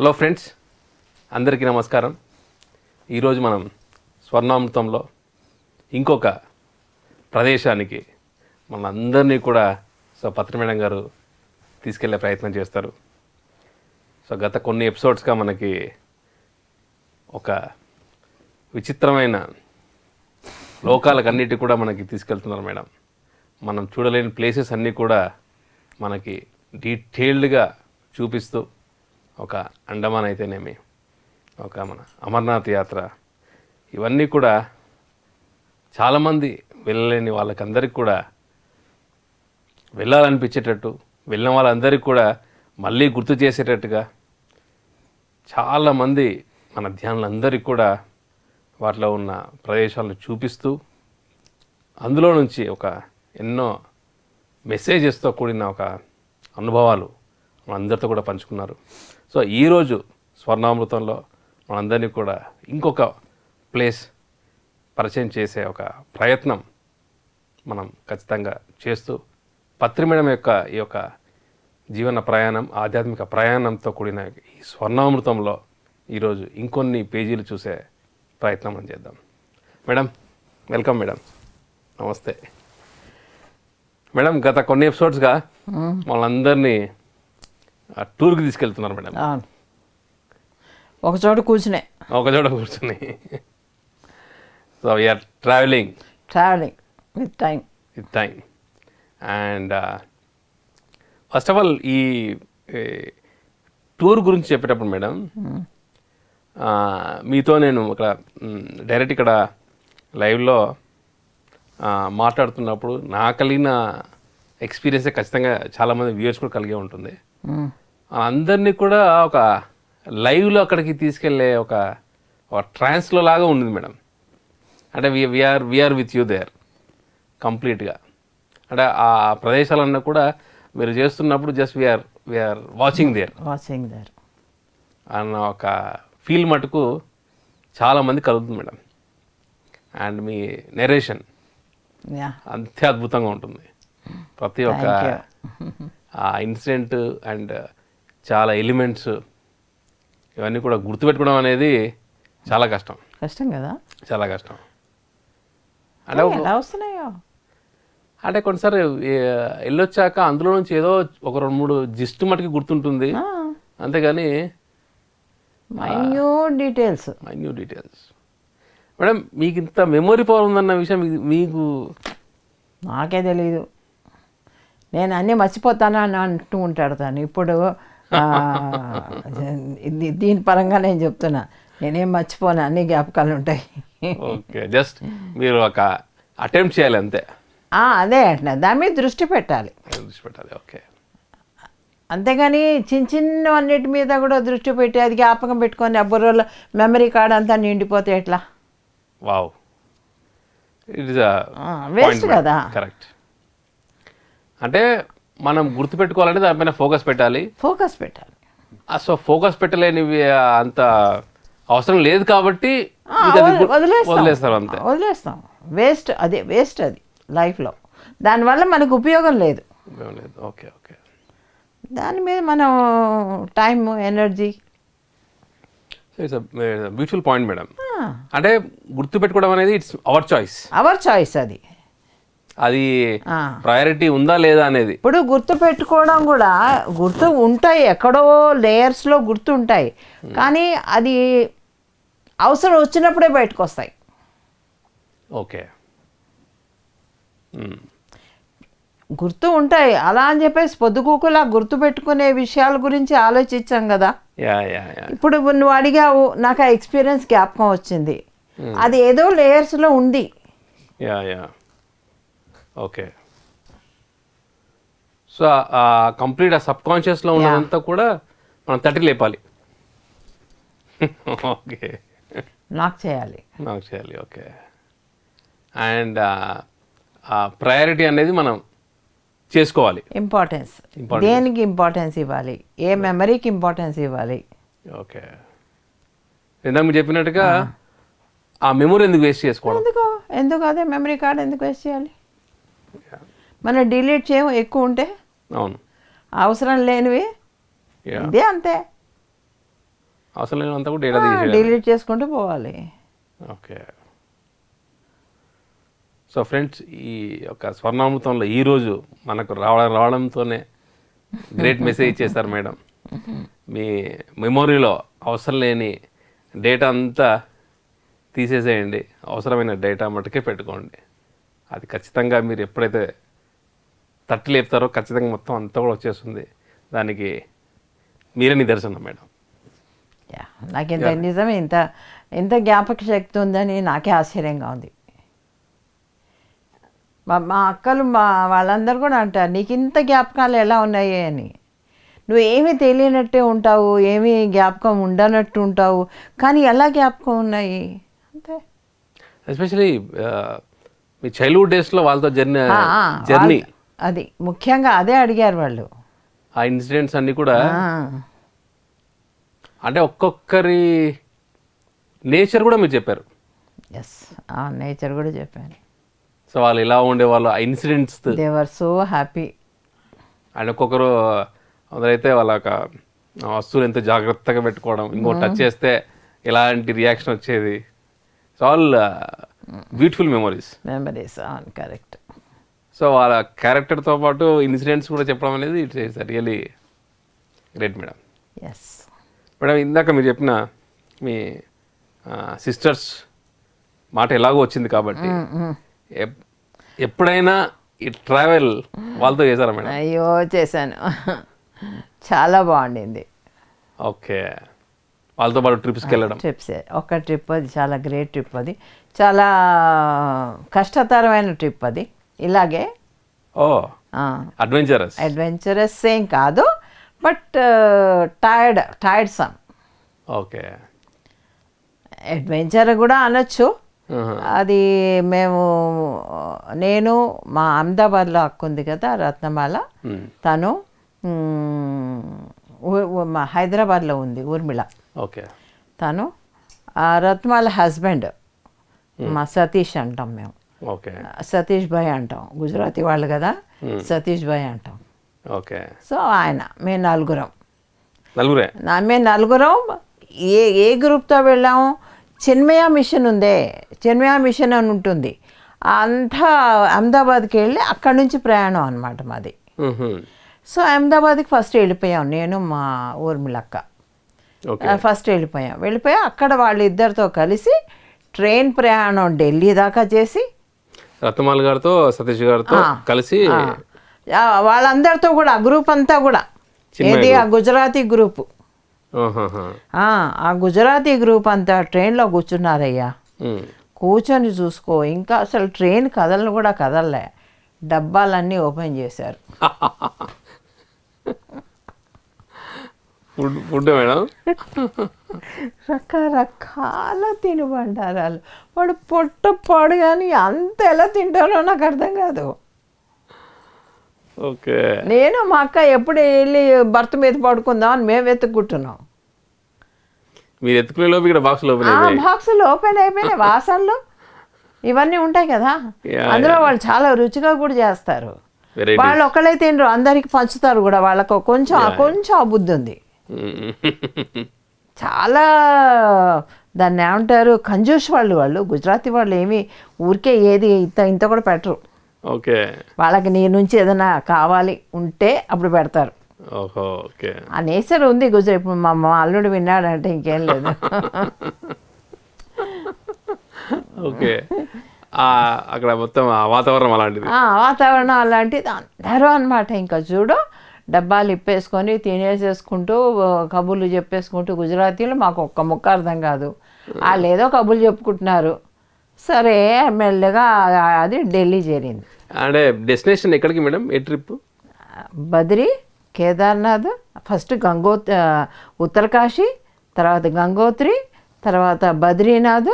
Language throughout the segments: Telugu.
హలో ఫ్రెండ్స్ అందరికీ నమస్కారం ఈరోజు మనం స్వర్ణామృతంలో ఇంకొక ప్రదేశానికి మన అందరినీ కూడా సో పత్రమేడం గారు తీసుకెళ్లే ప్రయత్నం చేస్తారు సో గత కొన్ని ఎపిసోడ్స్గా మనకి ఒక విచిత్రమైన లోకాలకన్నిటి కూడా మనకి తీసుకెళ్తున్నారు మేడం మనం చూడలేని ప్లేసెస్ అన్నీ కూడా మనకి డీటెయిల్డ్గా చూపిస్తూ ఒక అండమాన్ అయితేనేమి ఒక మన అమర్నాథ్ యాత్ర ఇవన్నీ కూడా చాలామంది వెళ్ళలేని వాళ్ళకందరికీ కూడా వెళ్ళాలనిపించేటట్టు వెళ్ళిన వాళ్ళందరికీ కూడా మళ్ళీ గుర్తు చేసేటట్టుగా చాలామంది మన ధ్యానులందరికీ కూడా వాటిలో ఉన్న ప్రదేశాలను చూపిస్తూ అందులో నుంచి ఒక ఎన్నో మెసేజెస్తో కూడిన ఒక అనుభవాలు అందరితో కూడా పంచుకున్నారు సో ఈరోజు స్వర్ణామృతంలో మనందరినీ కూడా ఇంకొక ప్లేస్ పరిచయం చేసే ఒక ప్రయత్నం మనం ఖచ్చితంగా చేస్తూ పత్రిమేడం యొక్క ఈ యొక్క జీవన ప్రయాణం ఆధ్యాత్మిక ప్రయాణంతో కూడిన ఈ స్వర్ణామృతంలో ఈరోజు ఇంకొన్ని పేజీలు చూసే ప్రయత్నం మనం చేద్దాం మేడం వెల్కమ్ మేడం నమస్తే మేడం గత కొన్ని ఎపిసోడ్స్గా మనందరినీ టూర్కి తీసుకెళ్తున్నారు మేడం ఒక చోట కూర్చునే ఒక చోట కూర్చుని so we're travelling travelling with time with time and first of all ఈ టూర్ గురించి చెప్పేటప్పుడు మేడం hmm. మీతో నేను ఇక్కడ డైరెక్ట్ ఇక్కడ లైవ్లో మాట్లాడుతున్నప్పుడు నా కలిగిన ఎక్స్పీరియన్సే ఖచ్చితంగా చాలామంది వ్యూయర్స్ కూడా కలిగే ఉంటుంది అందరినీ కూడా ఒక లైవ్లో అక్కడికి తీసుకెళ్లే ఒక ట్రాన్స్లో లాగా ఉంది మేడం అంటే we we're we're with you there కంప్లీట్గా అంటే ఆ ప్రదేశాలన్నా కూడా మీరు చేస్తున్నప్పుడు just we're we're watching there watching there అన్న ఒక ఫీల్ మటుకు చాలామంది కలుగుతుంది మేడం అండ్ మీ నెరేషన్ అంతే అద్భుతంగా ఉంటుంది ప్రతి ఒక్క ఆ ఇన్సిడెంట్ అండ్ చాలా ఎలిమెంట్స్ ఇవన్నీ కూడా గుర్తుపెట్టుకోవడం అనేది చాలా కష్టం కష్టం కదా చాలా కష్టం అంటే అంటే కొన్నిసారి వెళ్ళొచ్చాక అందులో నుంచి ఏదో ఒక రెండు మూడు జిస్ట్ మటుకు గుర్తుంటుంది అంతేగాని డీటెయిల్స్ మైన్యూట్ డీటెయిల్స్ మేడం మీకు ఇంత మెమొరీ పవర్ ఉందన్న విషయం మీకు నాకే తెలియదు నేను అన్నీ మర్చిపోతాను అని అంటూ ఉంటాడు తను ఇప్పుడు దీని పరంగా నేను చెప్తున్నా నేనేం మర్చిపోను అన్ని జ్ఞాపకాలు ఉంటాయి ఓకే జస్ట్ మీరు ఒక అటెంప్ట్ చేయాలి అంతే అదే అంటున్నా దాని మీద దృష్టి పెట్టాలి దృష్టి పెట్టాలి ఓకే అంతేగాని చిన్న చిన్న అన్నిటి మీద కూడా దృష్టి పెట్టి అది జ్ఞాపకం పెట్టుకొని అబ్బురోలు మెమరీ కార్డ్ అంతా నిండిపోతే ఎట్లా వావ్ ఇట్ ఇస్ వేస్ట్ కదా కరెక్ట్ అంటే మనం గుర్తుపెట్టుకోవాలంటే దానిపైన ఫోకస్ పెట్టాలి ఫోకస్ పెట్టాలి సో ఫోకస్ పెట్టలేనివి అంత అవసరం లేదు కాబట్టి వదిలేస్తాం అంతే వదిలేస్తాం వేస్ట్ అదే వేస్ట్ అది లైఫ్లో దానివల్ల మనకు ఉపయోగం లేదు ఓకే ఓకే దాని మీద మనం time energy beautiful point madam అంటే గుర్తు పెట్టుకోవడం అనేది it's our choice our choice అది అది ప్రయారిటీ ఉందా లేదా అనేది ఇప్పుడు గుర్తు పెట్టుకోవడం కూడా గుర్తు ఉంటాయి ఎక్కడో లేయర్స్లో గుర్తు ఉంటాయి hmm. కానీ అది అవసరం వచ్చినప్పుడే బయటకు వస్తాయి ఓకే hmm. గుర్తు ఉంటాయి అలా అని చెప్పేసి పొద్దుకూకులా గుర్తు పెట్టుకునే విషయాల గురించి ఆలోచించాం కదా ఇప్పుడు నువ్వు అడిగావు నాకు ఆ ఎక్స్పీరియన్స్ జ్ఞాపకం వచ్చింది hmm. అది ఏదో లేయర్స్లో ఉంది యా యా ఓకే సో ఆ కంప్లీట్ ఆ సబ్ కాన్షియస్లో ఉన్నదంతా కూడా మనం తట్టి లేపాలి ఓకే నాకు చేయాలి నాకు చేయాలి ఓకే అండ్ ప్రయారిటీ అనేది మనం చేసుకోవాలి ఇంపార్టెన్స్ దేనికి ఇంపార్టెన్స్ ఇవ్వాలి ఏ మెమరీకి ఇంపార్టెన్స్ ఇవ్వాలి ఓకే ఇందాక మీరు చెప్పినట్టుగా ఆ మెమరీ ఎందుకు వేస్ట్ చేసుకోవాలి ఎందుకు ఎందుకు అదే మెమరీ కార్డ్ ఎందుకు వేస్ట్ చేయాలి మనం డిలీట్ చేయము ఎక్కువ ఉంటే అవును అవసరం లేనివి ఇదే అంతే అవసరం లేనంతా కూడా డిలీట్ చేసుకుంటూ పోవాలి ఓకే సో ఫ్రెండ్స్ ఈ యొక్క స్వర్ణామృతంలో ఈరోజు మనకు రావడం రావడంతోనే గ్రేట్ మెసేజ్ ఇచ్చేస్తారు మేడం మీ మెమోరీలో అవసరం లేని డేటా అంతా తీసేసేయండి అవసరమైన డేటా మటుకే పెట్టుకోండి అది ఖచ్చితంగా మీరు ఎప్పుడైతే తట్టు లేపుతారో ఖచ్చితంగా మొత్తం అంతా కూడా వచ్చేస్తుంది దానికి మీరే నిదర్శనం మేడం నాకు ఇంత నిజమే ఇంత ఇంత జ్ఞాపక శక్తి ఉందని నాకే ఆశ్చర్యంగా ఉంది మా అక్కలు మా వాళ్ళందరూ కూడా అంటారు నీకు ఇంత జ్ఞాపకాలు ఎలా ఉన్నాయి అని నువ్వు ఏమీ తెలియనట్టే ఉంటావు ఏమీ జ్ఞాపకం ఉండనట్టు ఉంటావు కానీ ఎలా జ్ఞాపకం ఉన్నాయి అంతే ఎస్పెషలీ మీ చైల్డ్హుడ్ డేస్లో వాళ్ళతో జర్నీ జర్నీ అది ముఖ్యంగా అదే అడిగారు వాళ్ళు ఆ ఇన్సిడెంట్స్ అన్ని కూడా అంటే ఒక్కొక్కరి నేచర్ కూడా మీరు చెప్పారు ఎస్ ఆ నేచర్ కూడా చెప్పాను సో వాళ్ళు ఇలా ఉండేవాళ్ళు ఆ incidents they were so happy and ఒక్కొక్కరు అందరైతే వాళ్ళ వస్తువులు ఎంతో జాగ్రత్తగా పెట్టుకోవడం ఇంకో టచ్ చేస్తే ఎలాంటి రియాక్షన్ వచ్చేది సో వాళ్ళు beautiful memories memories on correct so వాళ్ళ క్యారెక్టర్తో పాటు ఇన్సిడెంట్స్ కూడా చెప్పడం అనేది it it's really great madam yes madam ఇందాక మీరు చెప్పిన మీ సిస్టర్స్ మాట ఎలాగో వచ్చింది కాబట్టి mm, mm. ఎప్పుడైనా ఈ ట్రావెల్ వాళ్ళతో చేశారా మేడం అయ్యో చేశాను చాలా బాగుండింది ఓకే వాళ్ళతో పాటు ట్రిప్స్కి వెళ్ళడం ట్రిప్స్ ఒక ట్రిప్ అది చాలా గ్రేట్ ట్రిప్ అది చాలా కష్టతరమైన ట్రిప్ అది ఇలాగే ఓ అడ్వెంచరస్ అడ్వెంచరస్ ఏం కాదు but tired tired some okay adventure కూడా అనొచ్చు అది మేము నేను మా అహ్మదాబాద్లో అక్కుంది కదా రత్నమాల తను మా హైదరాబాద్లో ఉంది ఊర్మిళ ఓకే తను రత్నమాల హస్బెండ్ మా hmm. సతీష్ అంటాం మేము సతీష్ భాయ్ అంటాం గుజరాతీ వాళ్ళు కదా hmm. సతీష్ భాయ్ అంటాం ఓకే సో ఆయన మేము నలుగురం నలుగురే మేము నలుగురం ఏ ఏ గ్రూప్తో వెళ్ళాము చిన్మయ మిషన్ ఉందే చిన్మయ మిషన్ అని ఉంటుంది అంతా అహ్మదాబాద్కి వెళ్ళి అక్కడి నుంచి ప్రయాణం అనమాట మాది సో అహ్మదాబాద్కి ఫస్ట్ వెళ్ళిపోయాం నేను మా ఊర్మిళక్క ఫస్ట్ వెళ్ళిపోయాం వెళ్ళిపోయాం అక్కడ వాళ్ళిద్దరితో కలిసి ట్రైన్ ప్రయాణం ఢిల్లీ దాకా చేసి రత్నమాల గారితో సతీష్ గారితో కలిసి వాళ్ళందరితో కూడా ఆ గ్రూప్ అంతా కూడా ఏది ఆ గుజరాతీ గ్రూప్ ఆ గుజరాతీ గ్రూప్ అంతా ట్రైన్లో కూర్చున్నారయ్యా కూర్చొని చూసుకో ఇంకా అసలు ట్రైన్ కదలను కూడా కదలలే డబ్బాలన్నీ ఓపెన్ చేశారు ఫుడ్ మేడం రకరకాల తినుబండారాలు వాడు పొట్ట పాడు కానీ అంత ఎలా తింటారో నాకు అర్థం కాదు ఓకే నేను మా అక్క ఎప్పుడు వెళ్ళి భర్త మీద పడుకుందాం అని మేము వెతుక్కుంటున్నాం మీరు ఎత్తుకునే లోపు ఇక్కడ బాక్సులు ఓపెన్ బాక్సులు ఓపెన్ అయిపోయినాయి వాసనలు ఇవన్నీ ఉంటాయి కదా అందులో వాళ్ళు చాలా రుచిగా కూడా చేస్తారు వాళ్ళు ఒకళ్ళే తినరు అందరికి పంచుతారు కూడా వాళ్ళకు కొంచెం కొంచెం అబుద్ధి ఉంది చాలా దాన్ని ఏమంటారు కంజూస్ వాళ్ళు వాళ్ళు గుజరాతీ వాళ్ళు ఏమి ఊరికే ఏది ఇంత ఇంత కూడా పెట్టరు ఓకే వాళ్ళకి నీ నుంచి ఏదైనా కావాలి ఉంటే అప్పుడు పెడతారు ఓకే ఆ నేచర్ ఉంది గుజరాత్ ఇప్పుడు మా అల్లుడు విన్నాడంటే ఇంకేం లేదు ఓకే అక్కడ మొత్తం వాతావరణం అలాంటిది వాతావరణం అలాంటిది అందరూ అనమాట ఇంకా చూడు డబ్బాలు ఇప్పేసుకొని తినేసేసుకుంటూ కబుర్లు చెప్పేసుకుంటూ గుజరాతీలు మాకు ఒక్క ముక్క అర్థం కాదు వాళ్ళు ఏదో కబుర్లు చెప్పుకుంటున్నారు సరే మెల్లగా అది ఢిల్లీ చేరింది అంటే డెస్టినేషన్ ఎక్కడికి మేడం ఏ ట్రిప్ బద్రి కేదార్నాథ్ ఫస్ట్ గంగో ఉత్తరకాశీ తర్వాత గంగోత్రి తర్వాత బద్రీనాథ్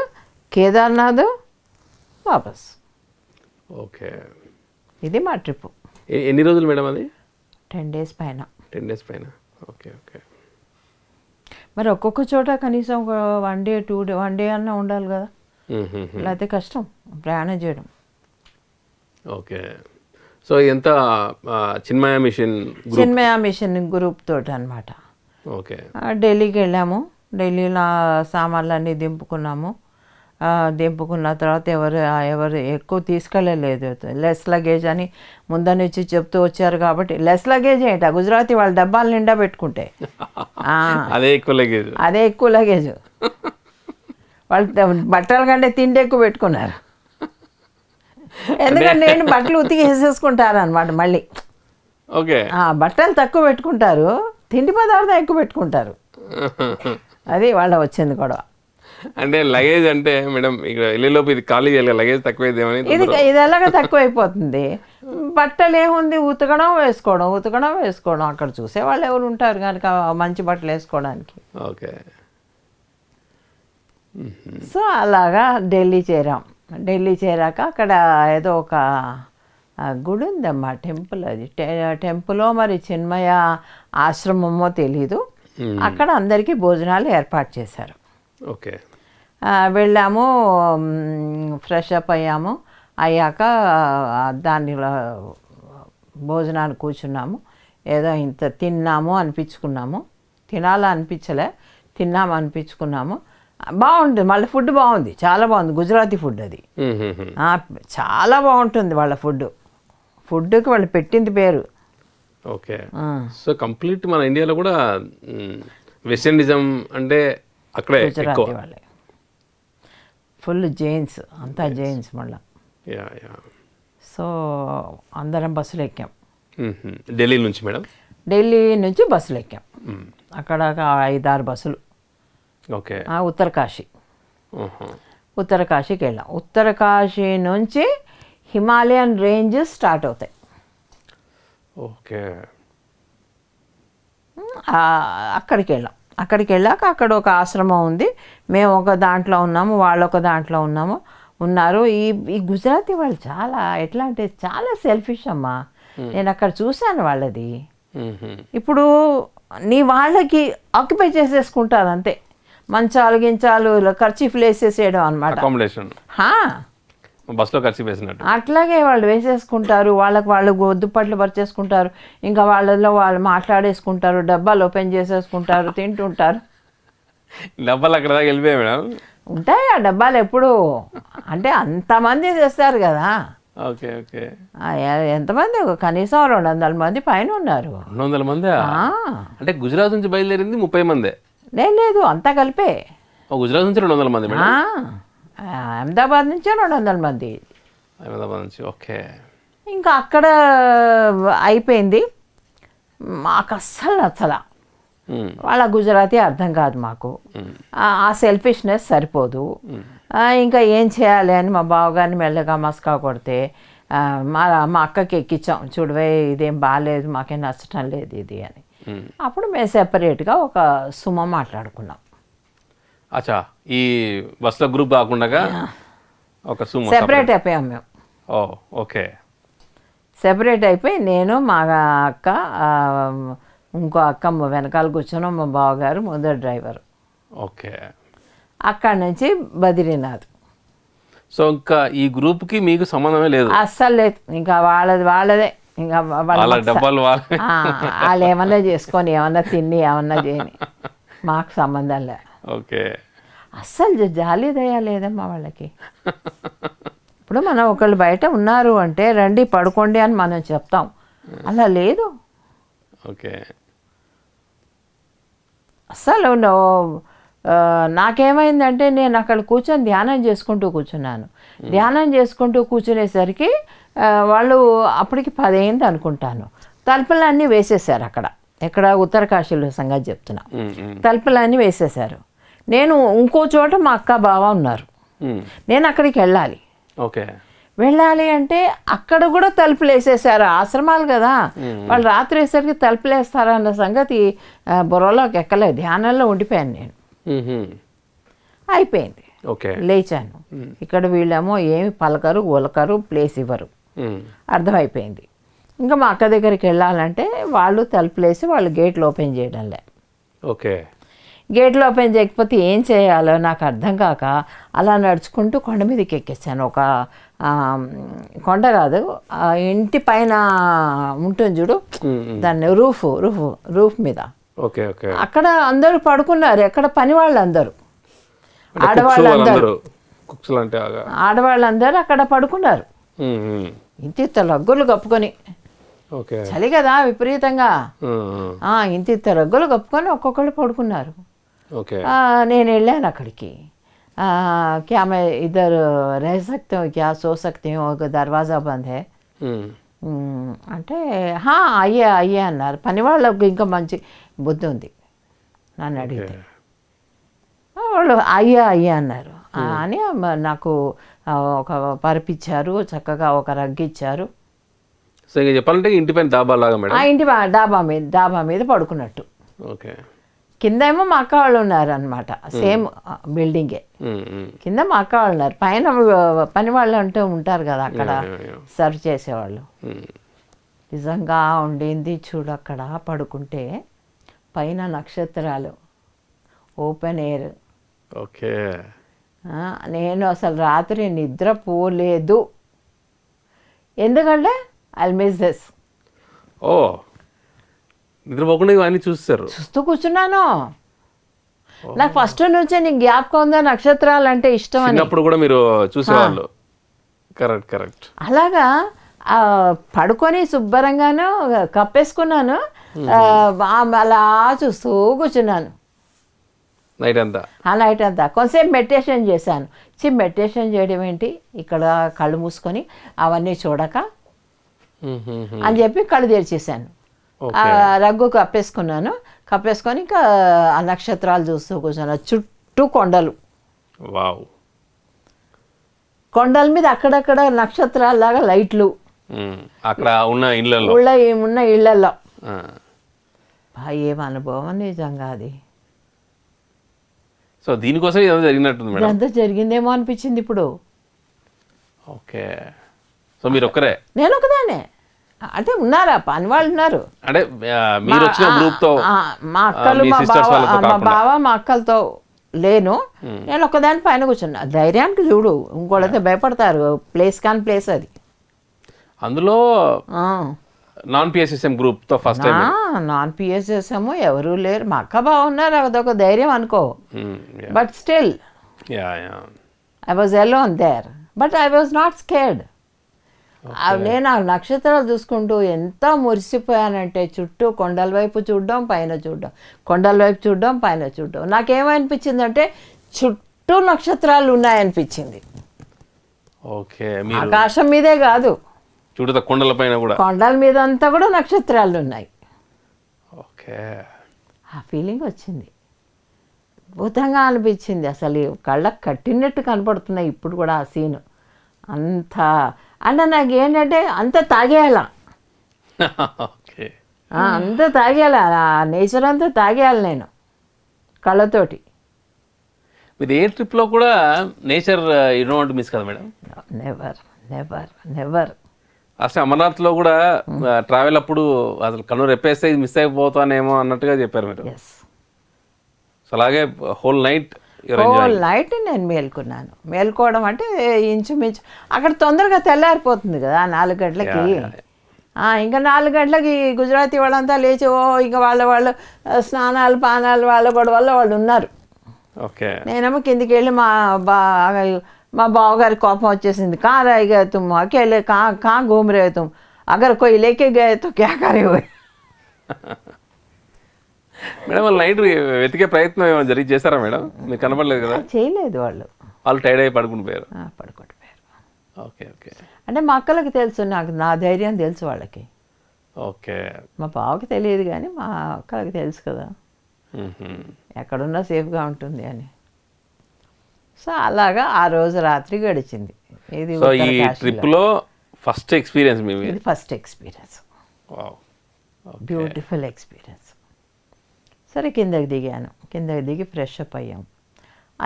కేదార్నాథ్ వాపస్ ఓకే ఇది మా ట్రిప్ ఎన్ని రోజులు మేడం అది టెన్ డేస్ పైన టెన్ డేస్ పైన ఓకే ఓకే మరి ఒక్కొక్క చోట కనీసం ఒక one day two day one day అన్నా ఉండాలి కదా లేకపోతే కష్టం ప్రయాణం చేయడం ఓకే సో ఎంత Chinmaya mission Chinmaya mission group తోటి అనమాట ఓకే ఢిల్లీకి వెళ్ళాము ఢిల్లీలో అన్నీ దింపుకున్నాము దింపుకున్న తర్వాత ఎవరు ఎవరు ఎక్కువ తీసుకెళ్ళలేదు లెస్ లగేజ్ అని ముందర నుంచి చెప్తూ వచ్చారు కాబట్టి లెస్ లగేజ్ ఏంట గుజరాతీ వాళ్ళ డబ్బాలు నిండా పెట్టుకుంటే అదే ఎక్కువ లగేజ్ అదే ఎక్కువ లగేజ్ వాళ్ళు బట్టల కంటే తిండి ఎక్కువ పెట్టుకున్నారు ఎందుకంటే నేను బట్టలు ఉతికి వేసేసుకుంటారు అనమాట మళ్ళీ ఓకే బట్టలు తక్కువ పెట్టుకుంటారు తిండి పదార్థం ఎక్కువ పెట్టుకుంటారు అది వాళ్ళ వచ్చింది కూడా అంటే లగేజ్ అంటే మేడం ఇక్కడ వెళ్ళేలోపు ఇది ఖాళీ చేయాలి లగేజ్ తక్కువైదేమని ఇది ఇది ఎలాగ తక్కువైపోతుంది బట్టలు ఏముంది ఉతకడం వేసుకోవడం ఉతకడం వేసుకోవడం అక్కడ చూసే వాళ్ళు ఎవరు ఉంటారు కనుక మంచి బట్టలు వేసుకోవడానికి ఓకే సో అలాగా ఢిల్లీ చేరాం ఢిల్లీ చేరాక అక్కడ ఏదో ఒక గుడి ఉందమ్మా టెంపుల్ అది టెంపులో మరి చిన్మయ ఆశ్రమమో తెలీదు అక్కడ అందరికీ భోజనాలు ఏర్పాటు చేశారు ఓకే వెళ్ళాము ఫ్రెష్ అప్ అయ్యాము అయ్యాక దానిలో భోజనాన్ని కూర్చున్నాము ఏదో ఇంత తిన్నాము అనిపించుకున్నాము తినాలా అనిపించలే తిన్నాము అనిపించుకున్నాము బాగుంటుంది మళ్ళీ ఫుడ్ బాగుంది చాలా బాగుంది గుజరాతీ ఫుడ్ అది చాలా బాగుంటుంది వాళ్ళ ఫుడ్ ఫుడ్కి వాళ్ళు పెట్టింది పేరు ఓకే సో కంప్లీట్ మన ఇండియాలో కూడా వెస్టర్నిజం అంటే అక్కడే ఫుల్ జైన్స్ అంతా జైన్స్ మళ్ళా సో అందరం బస్సులు ఎక్కాం ఢిల్లీ నుంచి మేడం ఢిల్లీ నుంచి బస్సులు ఎక్కాం అక్కడ ఐదారు బస్సులు ఓకే ఉత్తరకాశీ ఉత్తరకాశీకి వెళ్ళాం ఉత్తరకాశీ నుంచి హిమాలయన్ రేంజెస్ స్టార్ట్ అవుతాయి ఓకే అక్కడికి వెళ్ళాం అక్కడికి వెళ్ళాక అక్కడ ఒక ఆశ్రమం ఉంది మేము ఒక దాంట్లో ఉన్నాము వాళ్ళు ఒక దాంట్లో ఉన్నాము ఉన్నారు ఈ ఈ గుజరాతీ వాళ్ళు చాలా ఎట్లా అంటే చాలా సెల్ఫిష్ అమ్మా నేను అక్కడ చూశాను వాళ్ళది ఇప్పుడు నీ వాళ్ళకి ఆక్యుపై చేసేసుకుంటారు అంతే మంచాలు గించాలు ఖర్చీఫ్లు వేసేసేయడం అనమాట బస్సులో ఖర్చు వేసినట్టు అట్లాగే వాళ్ళు వేసేసుకుంటారు వాళ్ళకి వాళ్ళు దుప్పట్లు పరిచేసుకుంటారు ఇంకా వాళ్ళలో వాళ్ళు మాట్లాడేసుకుంటారు డబ్బాలు ఓపెన్ చేసేసుకుంటారు తింటుంటారు డబ్బాలు అక్కడ వెళ్ళిపోయాయి మేడం ఉంటాయి ఆ డబ్బాలు ఎప్పుడు అంటే అంతమంది చేస్తారు కదా ఓకే ఓకే ఎంతమంది కనీసం రెండు వందల మంది పైన ఉన్నారు రెండు వందల మంది అంటే గుజరాత్ నుంచి బయలుదేరింది ముప్పై మంది లేదు లేదు అంతా కలిపే గుజరాత్ నుంచి రెండు వందల మంది మేడం అహ్మదాబాద్ నుంచి రెండు వందల మంది అహ్మదాబాద్ నుంచి ఓకే ఇంకా అక్కడ అయిపోయింది మాకు అస్సలు నచ్చల వాళ్ళ గుజరాతీ అర్థం కాదు మాకు ఆ సెల్ఫిష్నెస్ సరిపోదు ఇంకా ఏం చేయాలి అని మా బావగారిని మెల్లగా మస్కా కొడితే మా మా అక్కకి ఎక్కించాం చూడవే ఇదేం బాగాలేదు మాకేం నచ్చటం లేదు ఇది అని అప్పుడు మేము సెపరేట్గా ఒక సుమ మాట్లాడుకున్నాం అచ్చా ఈ బస్సులో గ్రూప్ కాకుండా ఒక సెపరేట్ అయిపోయాం మేము ఓ ఓకే సెపరేట్ అయిపోయి నేను మా అక్క ఇంకో అక్క వెనకాల కూర్చొని మా బావగారు ముందర డ్రైవర్ ఓకే అక్కడి నుంచి బదిరీనాథ్ సో ఇంకా ఈ గ్రూప్కి మీకు సంబంధమే లేదు అస్సలు లేదు ఇంకా వాళ్ళది వాళ్ళదే ఇంకా వాళ్ళ డబ్బాలు వాళ్ళు ఏమన్నా చేసుకొని ఏమన్నా తిని ఏమన్నా చేయని మాకు సంబంధం లేదు ఓకే అస్సలు జాలి దయా లేదమ్మా వాళ్ళకి ఇప్పుడు మనం ఒకళ్ళు బయట ఉన్నారు అంటే రండి పడుకోండి అని మనం చెప్తాం అలా లేదు ఓకే అస్సలు నాకేమైందంటే నేను అక్కడ కూర్చొని ధ్యానం చేసుకుంటూ కూర్చున్నాను ధ్యానం చేసుకుంటూ కూర్చునేసరికి వాళ్ళు అప్పటికి అయింది అనుకుంటాను తలుపులన్నీ వేసేసారు అక్కడ ఇక్కడ ఉత్తరకాశీలో సంగతి చెప్తున్నా తలుపులన్నీ వేసేశారు నేను ఇంకో చోట మా అక్క బావ ఉన్నారు నేను అక్కడికి వెళ్ళాలి ఓకే వెళ్ళాలి అంటే అక్కడ కూడా తలుపులు వేసేసారు ఆశ్రమాలు కదా వాళ్ళు రాత్రి వేసరికి తలుపులు వేస్తారన్న సంగతి బుర్రలోకి ఎక్కలేదు ధ్యానంలో ఉండిపోయాను నేను అయిపోయింది లేచాను ఇక్కడ వీళ్ళేమో ఏమి పలకరు ఉలకరు ప్లేస్ ఇవ్వరు అర్థమైపోయింది ఇంకా మా అక్క దగ్గరికి వెళ్ళాలంటే వాళ్ళు తలుపులేసి వాళ్ళు గేట్లు ఓపెన్ చేయడంలే ఓకే గేట్లో ఓపెన్ చేయకపోతే ఏం చేయాలో నాకు అర్థం కాక అలా నడుచుకుంటూ కొండ మీదకి ఎక్కేసాను ఒక కొండ కాదు ఇంటి పైన ఉంటుంది చూడు దాన్ని రూఫ్ రూఫ్ రూఫ్ మీద ఓకే ఓకే అక్కడ అందరూ పడుకున్నారు ఎక్కడ పని వాళ్ళు అందరూ ఆడవాళ్ళందరూ ఆడవాళ్ళందరూ అక్కడ పడుకున్నారు ఇంటి రగ్గులు కప్పుకొని చలి కదా విపరీతంగా ఇంతిత్త రగ్గులు కప్పుకొని ఒక్కొక్కళ్ళు పడుకున్నారు నేను వెళ్ళాను అక్కడికి క్యామె ఇద్దరు इधर रह सकती ఒక దర్వాజా బంద్ హే అంటే హా అయ్యే అయ్యే అన్నారు పని వాళ్ళకు ఇంకా మంచి బుద్ధి ఉంది నన్ను అడిగితే వాళ్ళు అయ్యా అయ్యే అన్నారు అని నాకు ఒక పరిపించారు చక్కగా ఒక రగ్గిచ్చారు చెప్పాలంటే ఇంటి పైన డాబా లాగా ఇంటి డాబా మీద డాబా మీద పడుకున్నట్టు ఓకే కింద ఏమో మా అక్క వాళ్ళు ఉన్నారు అనమాట సేమ్ బిల్డింగే కింద మా అక్క వాళ్ళు ఉన్నారు పైన పని వాళ్ళు అంటూ ఉంటారు కదా అక్కడ సర్వ్ చేసేవాళ్ళు నిజంగా ఉండింది చూడు అక్కడ పడుకుంటే పైన నక్షత్రాలు ఓపెన్ ఎయిర్ ఓకే నేను అసలు రాత్రి నిద్ర పోలేదు ఎందుకంటే ఐ మిస్ దిస్ ఓ నిద్రపోకుండా ఇవన్నీ చూస్తారు చూస్తూ కూర్చున్నాను నాకు ఫస్ట్ నుంచే నీకు జ్ఞాపకం ఉందా నక్షత్రాలు అంటే ఇష్టం చిన్నప్పుడు కూడా మీరు చూసేవాళ్ళు కరెక్ట్ కరెక్ట్ అలాగా పడుకొని శుభ్రంగాను కప్పేసుకున్నాను అలా చూస్తూ కూర్చున్నాను నైట్ అంతా ఆ నైట్ అంతా కొంతసేపు మెడిటేషన్ చేశాను చి మెడిటేషన్ చేయడం ఏంటి ఇక్కడ కళ్ళు మూసుకొని అవన్నీ చూడక అని చెప్పి కళ్ళు తెరిచేసాను రగ్గు కప్పేసుకున్నాను కప్పేసుకొని ఇంకా ఆ నక్షత్రాలు చూస్తూ కూర్చున్నా చుట్టూ కొండలు కొండల మీద అక్కడక్కడ నక్షత్రాల లాగా లైట్లు అక్కడ ఉన్న ఇళ్ళల్లో ఏమున్న ఇళ్ళల్లో ఏం అనుభవం నిజంగా అది సో దీనికోసం ఏదో జరిగిందేమో అనిపించింది ఇప్పుడు ఓకే సో మీరు ఒక్కరే నేను ఒకదానే అంటే ఉన్నారా పని వాళ్ళు ఉన్నారు అంటే మీరు వచ్చిన గ్రూప్ తో మా అక్కలు మా బావ మా బావ మా అక్కలతో లేను నేను ఒకదాని పైన కూర్చున్నా ధైర్యానికి చూడు ఇంకోళ్ళైతే భయపడతారు ప్లేస్ కాని ప్లేస్ అది అందులో నాన్ పిఎస్ఎస్ఎం గ్రూప్ తో ఫస్ట్ టైం నాన్ పిఎస్ఎస్ఎం ఎవరు లేరు మా అక్క బాగున్నారు అదొక ధైర్యం అనుకో but still I was alone there but I was not scared నేను ఆ నక్షత్రాలు చూసుకుంటూ ఎంత మురిసిపోయానంటే చుట్టూ కొండల వైపు చూడడం పైన చూడడం కొండల వైపు చూడడం పైన చూడడం అంటే చుట్టూ నక్షత్రాలు ఉన్నాయనిపించింది ఓకే ఆకాశం మీదే కాదు చుట్టూ కొండల పైన కూడా కొండల మీద అంతా కూడా నక్షత్రాలు ఉన్నాయి ఓకే ఆ ఫీలింగ్ వచ్చింది అద్భుతంగా అనిపించింది అసలు కళ్ళకు కట్టినట్టు కనపడుతున్నాయి ఇప్పుడు కూడా ఆ సీను అంతా అన్న నాకు ఏంటంటే అంత తాగేయాల అంత తాగేయాల నేచర్ అంతా తాగేయాలి నేను కళ్ళతోటి మీరు ఏ ట్రిప్లో కూడా నేచర్ యూ మిస్ కదా మేడం నెవర్ నెవర్ నెవర్ అసలు అమర్నాథ్లో కూడా ట్రావెల్ అప్పుడు అసలు కన్ను రెప్పేస్తే మిస్ అయిపోతానేమో అన్నట్టుగా చెప్పారు మీరు అలాగే హోల్ నైట్ లైట్ నేను మేల్కున్నాను మేల్కోవడం అంటే ఇంచుమించు అక్కడ తొందరగా తెల్లారిపోతుంది కదా నాలుగు గంటలకి ఇంకా నాలుగు గంటలకి గుజరాతీ వాళ్ళంతా లేచి ఓ ఇంకా వాళ్ళ వాళ్ళు స్నానాలు పానాలు వాళ్ళ గొడవల్లో వాళ్ళు ఉన్నారు ఓకే నేనేమో కిందికి వెళ్ళి మా బా మా బావగారి కోపం వచ్చేసింది కా రాయి తుమ్ అకేలే కా కా గూమిరే తుమ్ అగర్ కొయ్యి లేకే గే తో మేడం వాళ్ళు నైట్ వెతికే ప్రయత్నం ఏమైనా జరిగి చేశారా మేడం మీకు కనబడలేదు కదా చేయలేదు వాళ్ళు వాళ్ళు టైర్డ్ అయ్యి పడుకుని పోయారు పడుకుంటారు ఓకే ఓకే అంటే మా అక్కలకి తెలుసు నాకు నా ధైర్యం తెలుసు వాళ్ళకి ఓకే మా బావకి తెలియదు కానీ మా అక్కలకి తెలుసు కదా ఎక్కడున్నా సేఫ్గా ఉంటుంది అని సో అలాగా ఆ రోజు రాత్రి గడిచింది ఇది ఈ ట్రిప్లో ఫస్ట్ ఎక్స్పీరియన్స్ మీ ఫస్ట్ ఎక్స్పీరియన్స్ బ్యూటిఫుల్ ఎక్స్పీరియన్స్ సరే కిందకి దిగాను కిందకి దిగి ఫ్రెష్ అప్ అయ్యాం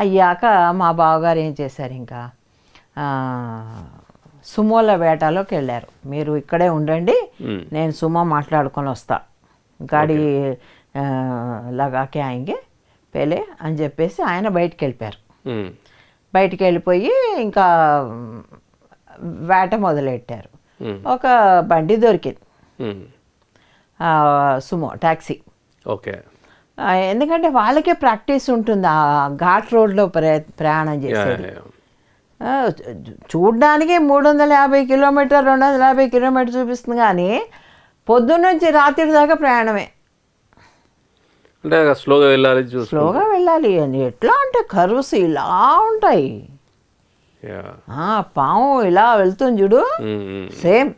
అయ్యాక మా బావగారు ఏం చేశారు ఇంకా సుమోల వేటలోకి వెళ్ళారు మీరు ఇక్కడే ఉండండి నేను సుమో మాట్లాడుకొని వస్తా గాడి లగాకే ఆయంగే పేలే అని చెప్పేసి ఆయన బయటికి వెళ్ళిపోయారు బయటికి వెళ్ళిపోయి ఇంకా వేట మొదలెట్టారు ఒక బండి దొరికింది సుమో ట్యాక్సీ ఓకే ఎందుకంటే వాళ్ళకే ప్రాక్టీస్ ఉంటుంది ఆ ఘాట్ రోడ్లో ప్రయాణం చేసేది చూడ్డానికి మూడు వందల యాభై కిలోమీటర్ రెండు వందల యాభై కిలోమీటర్ చూపిస్తుంది కానీ పొద్దున్నుంచి రాత్రి దాకా ప్రయాణమే అంటే స్లోగా వెళ్ళాలి స్లోగా వెళ్ళాలి అని ఎట్లా అంటే కరువుస్ ఇలా ఉంటాయి పాము ఇలా వెళ్తుంది చూడు సేమ్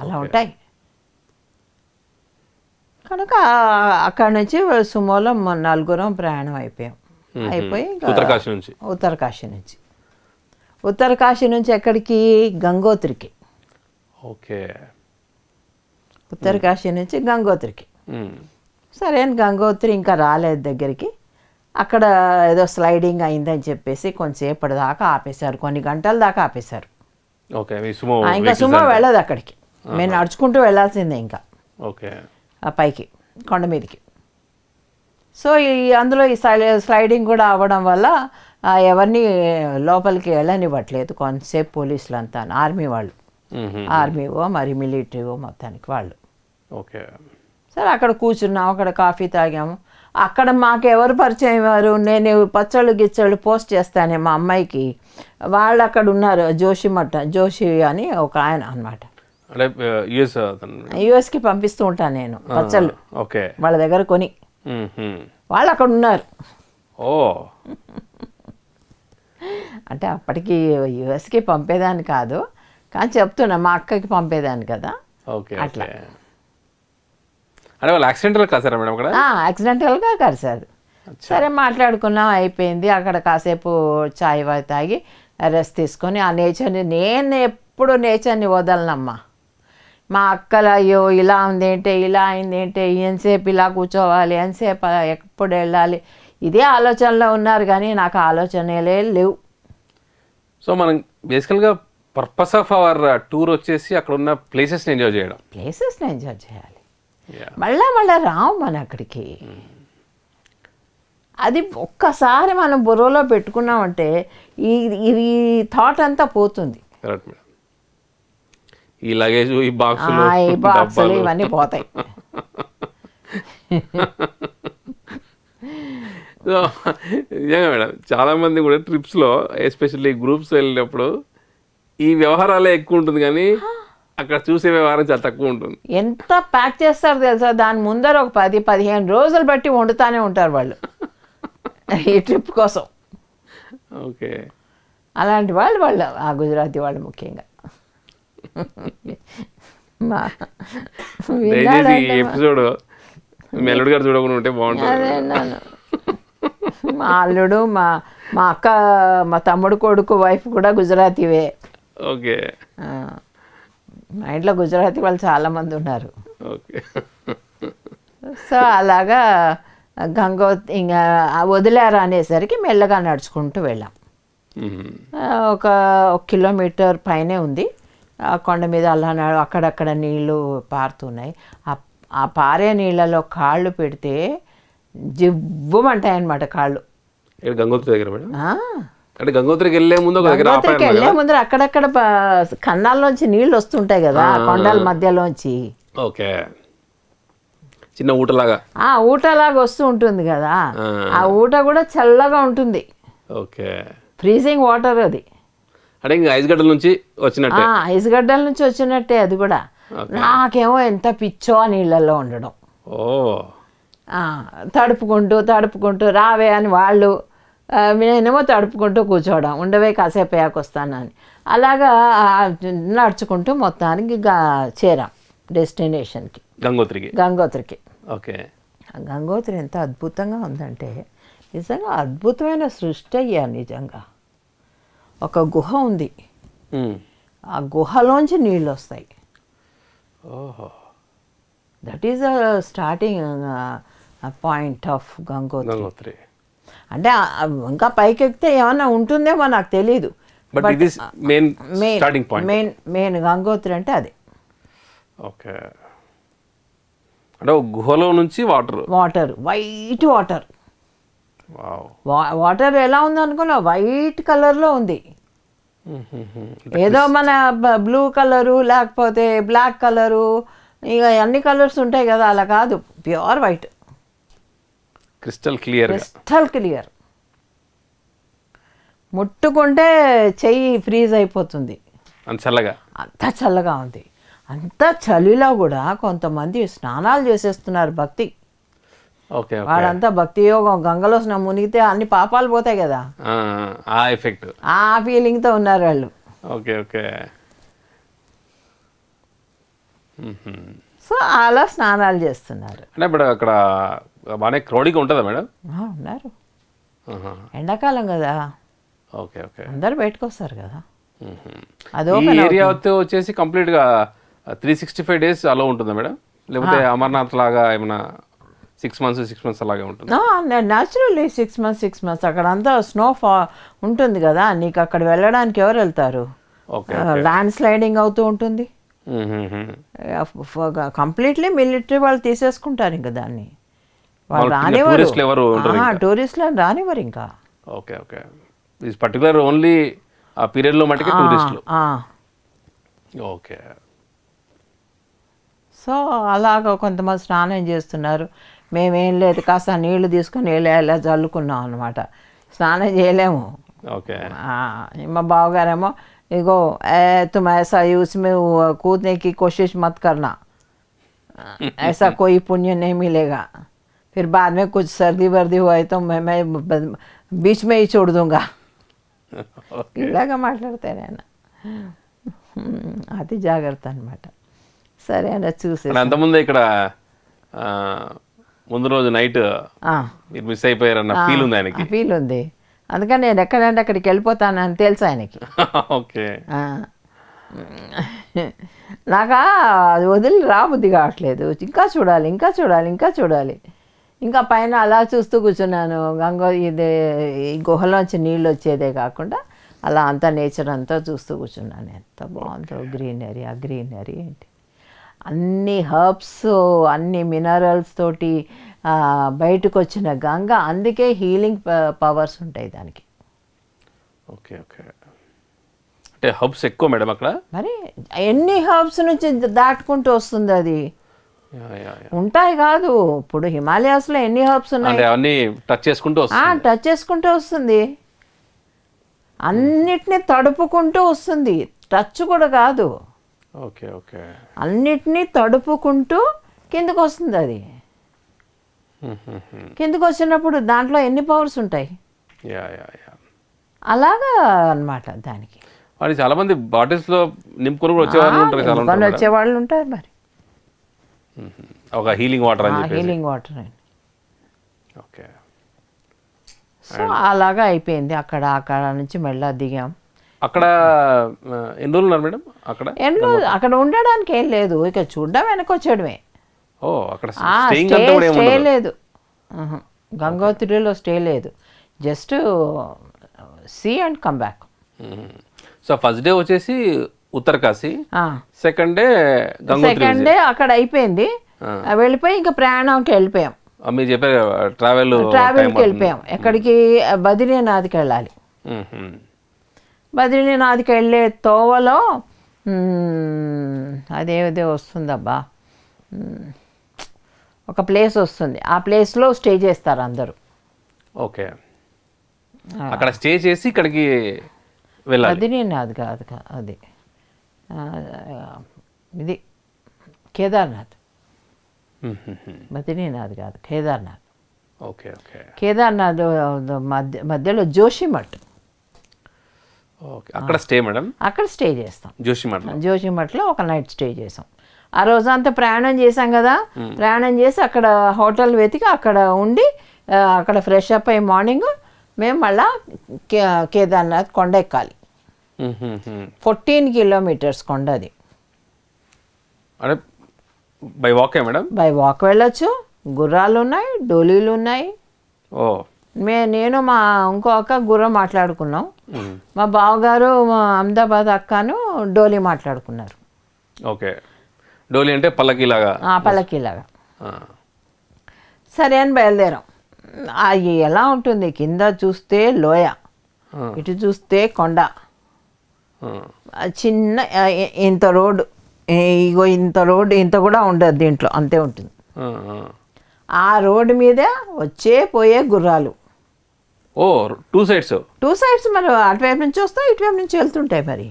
అలా ఉంటాయి కనుక అక్కడి నుంచి సుమోలో నలుగురం ప్రయాణం అయిపోయాం అయిపోయి ఉత్తరకాశీ నుంచి ఉత్తరకాశి నుంచి నుంచి ఎక్కడికి గంగోత్రికి ఓకే ఉత్తరకాశి నుంచి గంగోత్రికి సరే గంగోత్రి ఇంకా రాలేదు దగ్గరికి అక్కడ ఏదో స్లైడింగ్ అయిందని చెప్పేసి కొంతసేపటి దాకా ఆపేశారు కొన్ని గంటల దాకా ఆపేశారు ఇంకా సుమో వెళ్ళదు అక్కడికి మేము నడుచుకుంటూ వెళ్ళాల్సిందే ఇంకా ఓకే ఆ పైకి కొండ మీదకి సో ఈ అందులో ఈ స్లైడింగ్ కూడా అవ్వడం వల్ల ఎవరిని లోపలికి వెళ్ళనివ్వట్లేదు కొంతసేపు పోలీసులు అంతా ఆర్మీ వాళ్ళు ఆర్మీవో మరి మిలిటరీవో మొత్తానికి వాళ్ళు ఓకే సరే అక్కడ కూర్చున్నాం అక్కడ కాఫీ తాగాము అక్కడ మాకు ఎవరు పరిచయం వారు నేను పచ్చళ్ళు గిచ్చళ్ళు పోస్ట్ చేస్తానే మా అమ్మాయికి వాళ్ళు అక్కడ ఉన్నారు జోషి మఠ జోషి అని ఒక ఆయన అనమాట అంటే యుఎస్ కి పంపిస్తూ ఉంటాను నేను పచ్చళ్ళు ఓకే వాళ్ళ దగ్గర కొని వాళ్ళు అక్కడ ఉన్నారు ఓ అంటే అప్పటికి యుఎస్కి పంపేదాన్ని కాదు కానీ చెప్తున్నా మా అక్కకి పంపేదాన్ని కదా ఓకే అట్లా అంటే వాళ్ళు యాక్సిడెంటల్ మేడం అక్కడ యాక్సిడెంటల్గా కలిసారు సరే మాట్లాడుకున్నాం అయిపోయింది అక్కడ కాసేపు చాయ్ తాగి రెస్ట్ తీసుకొని ఆ నేచర్ని నేను ఎప్పుడు నేచర్ని వదలనమ్మా మా అక్కల అయ్యో ఇలా ఉంది ఏంటి ఇలా అయింది ఏంటి ఎంతసేపు ఇలా కూర్చోవాలి ఎంతసేపు ఎప్పుడు వెళ్ళాలి ఇదే ఆలోచనలో ఉన్నారు కానీ నాకు ఆలోచనలే లేవు సో మనం బేసికల్గా పర్పస్ ఆఫ్ అవర్ టూర్ వచ్చేసి అక్కడ ఉన్న ప్లేసెస్ని ఎంజాయ్ చేయడం ప్లేసెస్ని ఎంజాయ్ చేయాలి మళ్ళా మళ్ళీ రావు మన అక్కడికి అది ఒక్కసారి మనం బుర్రలో పెట్టుకున్నామంటే ఈ ఈ థాట్ అంతా పోతుంది ఈ లగేజ్ ఈ బాక్స్ ఈ బాక్సులు ఇవన్నీ పోతాయి సో నిజంగా మేడం చాలామంది కూడా ట్రిప్స్లో ఎస్పెషల్లీ గ్రూప్స్ వెళ్ళినప్పుడు ఈ వ్యవహారాలే ఎక్కువ ఉంటుంది కానీ అక్కడ చూసే వ్యవహారం చాలా తక్కువ ఉంటుంది ఎంత ప్యాక్ చేస్తారు తెలుసా దాని ముందర ఒక పది పదిహేను రోజులు బట్టి వండుతానే ఉంటారు వాళ్ళు ఈ ట్రిప్ కోసం ఓకే అలాంటి వాళ్ళు వాళ్ళు ఆ గుజరాతీ వాళ్ళు ముఖ్యంగా దయచేసి ఈ ఎపిసోడ్ మెల్లుడు గారు చూడకుండా ఉంటే బాగుంటుంది మా అల్లుడు మా మా అక్క మా తమ్ముడు కొడుకు వైఫ్ కూడా గుజరాతీవే ఓకే మా ఇంట్లో గుజరాతీ వాళ్ళు చాలామంది ఉన్నారు ఓకే సో అలాగా గంగో ఇంకా వదిలేరా అనేసరికి మెల్లగా నడుచుకుంటూ వెళ్ళాం ఒక కిలోమీటర్ పైనే ఉంది ఆ కొండ మీద అల్లానాడు అక్కడక్కడ నీళ్లు పారుతున్నాయి ఆ పారే నీళ్ళలో కాళ్ళు పెడితే జివ్వమంటాయన్నమాట కాళ్ళు గంగోత్రి దగ్గర అంటే గంగోత్రికి వెళ్ళే ముందు గంగోత్రికి వెళ్ళే ముందు అక్కడక్కడ కన్నాల్లోంచి నీళ్ళు వస్తుంటాయి కదా కొండల మధ్యలోంచి ఓకే చిన్న ఊటలాగా ఆ ఊటలాగా వస్తూ ఉంటుంది కదా ఆ ఊట కూడా చల్లగా ఉంటుంది ఓకే ఫ్రీజింగ్ వాటర్ అది అంటే ఇంకా ఐస్గడ్డల నుంచి వచ్చినట్టే ఐస్గడ్డల నుంచి వచ్చినట్టే అది కూడా నాకేమో ఎంత పిచ్చో నీళ్ళల్లో ఉండడం ఓ తడుపుకుంటూ తడుపుకుంటూ రావే అని వాళ్ళు నేనేమో తడుపుకుంటూ కూర్చోవడం ఉండవే కాసేపు యాకొస్తాను అలాగా నడుచుకుంటూ మొత్తానికి చేరాం డెస్టినేషన్కి గంగోత్రికి గంగోత్రికి ఓకే గంగోత్రి ఎంత అద్భుతంగా ఉందంటే నిజంగా అద్భుతమైన సృష్టి అయ్యా నిజంగా ఒక గుహ ఉంది ఆ గుహలోంచి నీళ్ళు వస్తాయి ఓహో that is starting point of Gangotri అంటే ఇంకా పైకి ఎక్కితే ఏమైనా ఉంటుందేమో నాకు తెలియదు but main main main Gangotri అంటే అదే ఓకే అంటే గుహలో నుంచి water water white water water ఎలా ఉంది అనుకున్నావు వైట్ కలర్లో ఉంది ఏదో మన బ్లూ కలరు లేకపోతే బ్లాక్ కలరు ఇక అన్ని కలర్స్ ఉంటాయి కదా అలా కాదు pure white crystal clear crystal clear ముట్టుకుంటే చెయ్యి ఫ్రీజ్ అయిపోతుంది చల్లగా అంత చల్లగా ఉంది అంత చలిలో కూడా కొంతమంది స్నానాలు చేసేస్తున్నారు భక్తి వాడంతా భక్తి యోగం గంగలో మునిగితే అన్ని పాపాలు పోతాయి కదా ఆ ఎఫెక్ట్ ఆ ఫీలింగ్ తో ఉన్నారు వాళ్ళు ఓకే ఓకే సో అలా స్నానాలు చేస్తున్నారు అంటే ఇప్పుడు అక్కడ బాగా క్రౌడీగా ఉంటుందా మేడం ఉన్నారు ఎండాకాలం కదా ఓకే ఓకే అందరు బయటకు వస్తారు కదా అదో ఏరియా వచ్చేసి కంప్లీట్గా త్రీ సిక్స్టీ ఫైవ్ డేస్ అలా ఉంటుందా మేడం లేకపోతే అమర్నాథ్ లాగా ఏమైనా సిక్స్ మంత్స్ సిక్స్ మంత్స్ అలాగే ఉంటుంది naturally six months six months అక్కడ అంతా స్నో ఫా ఉంటుంది కదా నీకు అక్కడ వెళ్ళడానికి ఎవరు వెళ్తారు ల్యాండ్ స్లైడింగ్ అవుతూ ఉంటుంది కంప్లీట్లీ మిలిటరీ వాళ్ళు తీసేసుకుంటారు ఇంకా దాన్ని వాళ్ళు రానివారు టూరిస్టులు రానివారు ఇంకా okay okay is particular only ఆ లో మటుకే టూరిస్టులు ఓకే సో అలాగ కొంతమంది స్నానం చేస్తున్నారు मेमेम का नीलू तीसको इला जल्क स्नान बाबूगारेमो इगो ए तुम ऐसा उसमें कूदने की कोशिश मत करना ऐसा कोई पुण्य नहीं मिलेगा फिर बाद में कुछ सर्दी वर्दी हुआ तो मैं मैं बीच में ही छोड़ दूंगा इलाटते रहना अति जाग्रत सर चूस अंत इकड़ ముందు రోజు నైట్ మీరు మిస్ అన్న ఫీల్ ఉంది ఆయనకి ఫీల్ ఉంది అందుకని నేను ఎక్కడంటే అక్కడికి వెళ్ళిపోతానని తెలుసు ఆయనకి ఓకే నాకు అది వదిలి రాబుద్ది కావట్లేదు ఇంకా చూడాలి ఇంకా చూడాలి ఇంకా చూడాలి ఇంకా పైన అలా చూస్తూ కూర్చున్నాను గంగ ఇది ఈ గుహలోంచి నీళ్ళు వచ్చేదే కాకుండా అలా అంతా నేచర్ అంతా చూస్తూ కూర్చున్నాను ఎంత బాగుందో గ్రీనరీ ఆ గ్రీనరీ ఏంటి అన్ని హర్బ్స్ అన్ని మినరల్స్ తోటి బయటకు వచ్చిన గంగ అందుకే హీలింగ్ పవర్స్ ఉంటాయి దానికి ఓకే ఓకే అంటే హర్బ్స్ ఎక్కువ మేడం అక్కడ మరి ఎన్ని హర్బ్స్ నుంచి దాటుకుంటూ వస్తుంది అది ఉంటాయి కాదు ఇప్పుడు హిమాలయాస్లో ఎన్ని హర్బ్స్ ఉన్నాయి అన్ని టచ్ చేసుకుంటూ టచ్ చేసుకుంటూ వస్తుంది అన్నిటినీ తడుపుకుంటూ వస్తుంది టచ్ కూడా కాదు ఓకే ఓకే అన్నిటినీ తడుపుకుంటూ కిందకు వస్తుంది అది కిందకు వచ్చినప్పుడు దాంట్లో ఎన్ని పవర్స్ ఉంటాయి అలాగా అనమాట దానికి మరి చాలా మంది బాటిల్స్ లో నింపుకొని కూడా వచ్చేవాళ్ళు ఉంటారు వచ్చేవాళ్ళు ఉంటారు మరి ఒక హీలింగ్ వాటర్ అని హీలింగ్ వాటర్ అని ఓకే సో అలాగా అయిపోయింది అక్కడ అక్కడ నుంచి మళ్ళీ దిగాం అక్కడ ఎన్ని రోజులు ఉన్నారు మేడం అక్కడ ఎన్ని రోజులు అక్కడ ఉండడానికి ఏం లేదు ఇక చూడడం వెనక వచ్చేయడమే ఓ అక్కడ స్టే లేదు గంగోత్రిలో స్టే లేదు just see and come back so first day వచ్చేసి Uttarkashi second day second day అక్కడ అయిపోయింది వెళ్ళిపోయి ఇంకా ప్రయాణంకి వెళ్ళిపోయాం మీరు చెప్పారు ట్రావెల్ ట్రావెల్కి వెళ్ళిపోయాం ఎక్కడికి బద్రీనాథ్కి వెళ్ళాలి బద్రీనాథ్కి వెళ్ళే తోవలో అదేదే వస్తుందబ్బా ఒక ప్లేస్ వస్తుంది ఆ ప్లేస్లో స్టే చేస్తారు అందరూ ఓకే అక్కడ స్టే చేసి ఇక్కడికి వెళ్ళాలి బద్రీనాథ్ కాదు అది ఇది కేదార్నాథ్ బద్రీనాథ్ కాదు కేదార్నాథ్ ఓకే ఓకే కేదార్నాథ్ మధ్య మధ్యలో జోషిమఠ్ అక్కడ స్టే మేడం అక్కడ స్టే చేస్తాం జోషిమఠలో జోషిమఠలో ఒక నైట్ స్టే చేసాం ఆ రోజంతా ప్రయాణం చేసాం కదా ప్రయాణం చేసి అక్కడ హోటల్ వెతికి అక్కడ ఉండి అక్కడ ఫ్రెష్ అప్ అయ్యి మార్నింగ్ మేము మళ్ళా కేదార్నాథ్ కొండ ఎక్కాలి ఫోర్టీన్ కిలోమీటర్స్ కొండ అది by walk madam by walk వెళ్ళొచ్చు గుర్రాలు ఉన్నాయి డోలీలు ఉన్నాయి ఓ మే నేను మా ఇంకో అక్క గుర్ర మాట్లాడుకున్నాం మా బావగారు మా అహ్మదాబాద్ అక్కను డోలీ మాట్లాడుకున్నారు ఓకే డోలీ అంటే పల్లకీలాగా పల్లకీలాగా సరే అని బయలుదేరాం అది ఎలా ఉంటుంది కింద చూస్తే లోయ ఇటు చూస్తే కొండ చిన్న ఇంత రోడ్డు ఇగో ఇంత రోడ్డు ఇంత కూడా ఉండదు దీంట్లో అంతే ఉంటుంది ఆ రోడ్డు మీద వచ్చే పోయే గుర్రాలు ఓ టూ సైడ్స్ టూ సైడ్స్ మరి అటువైపు నుంచి వస్తాయి ఇటువైపు నుంచి వెళ్తుంటాయి మరి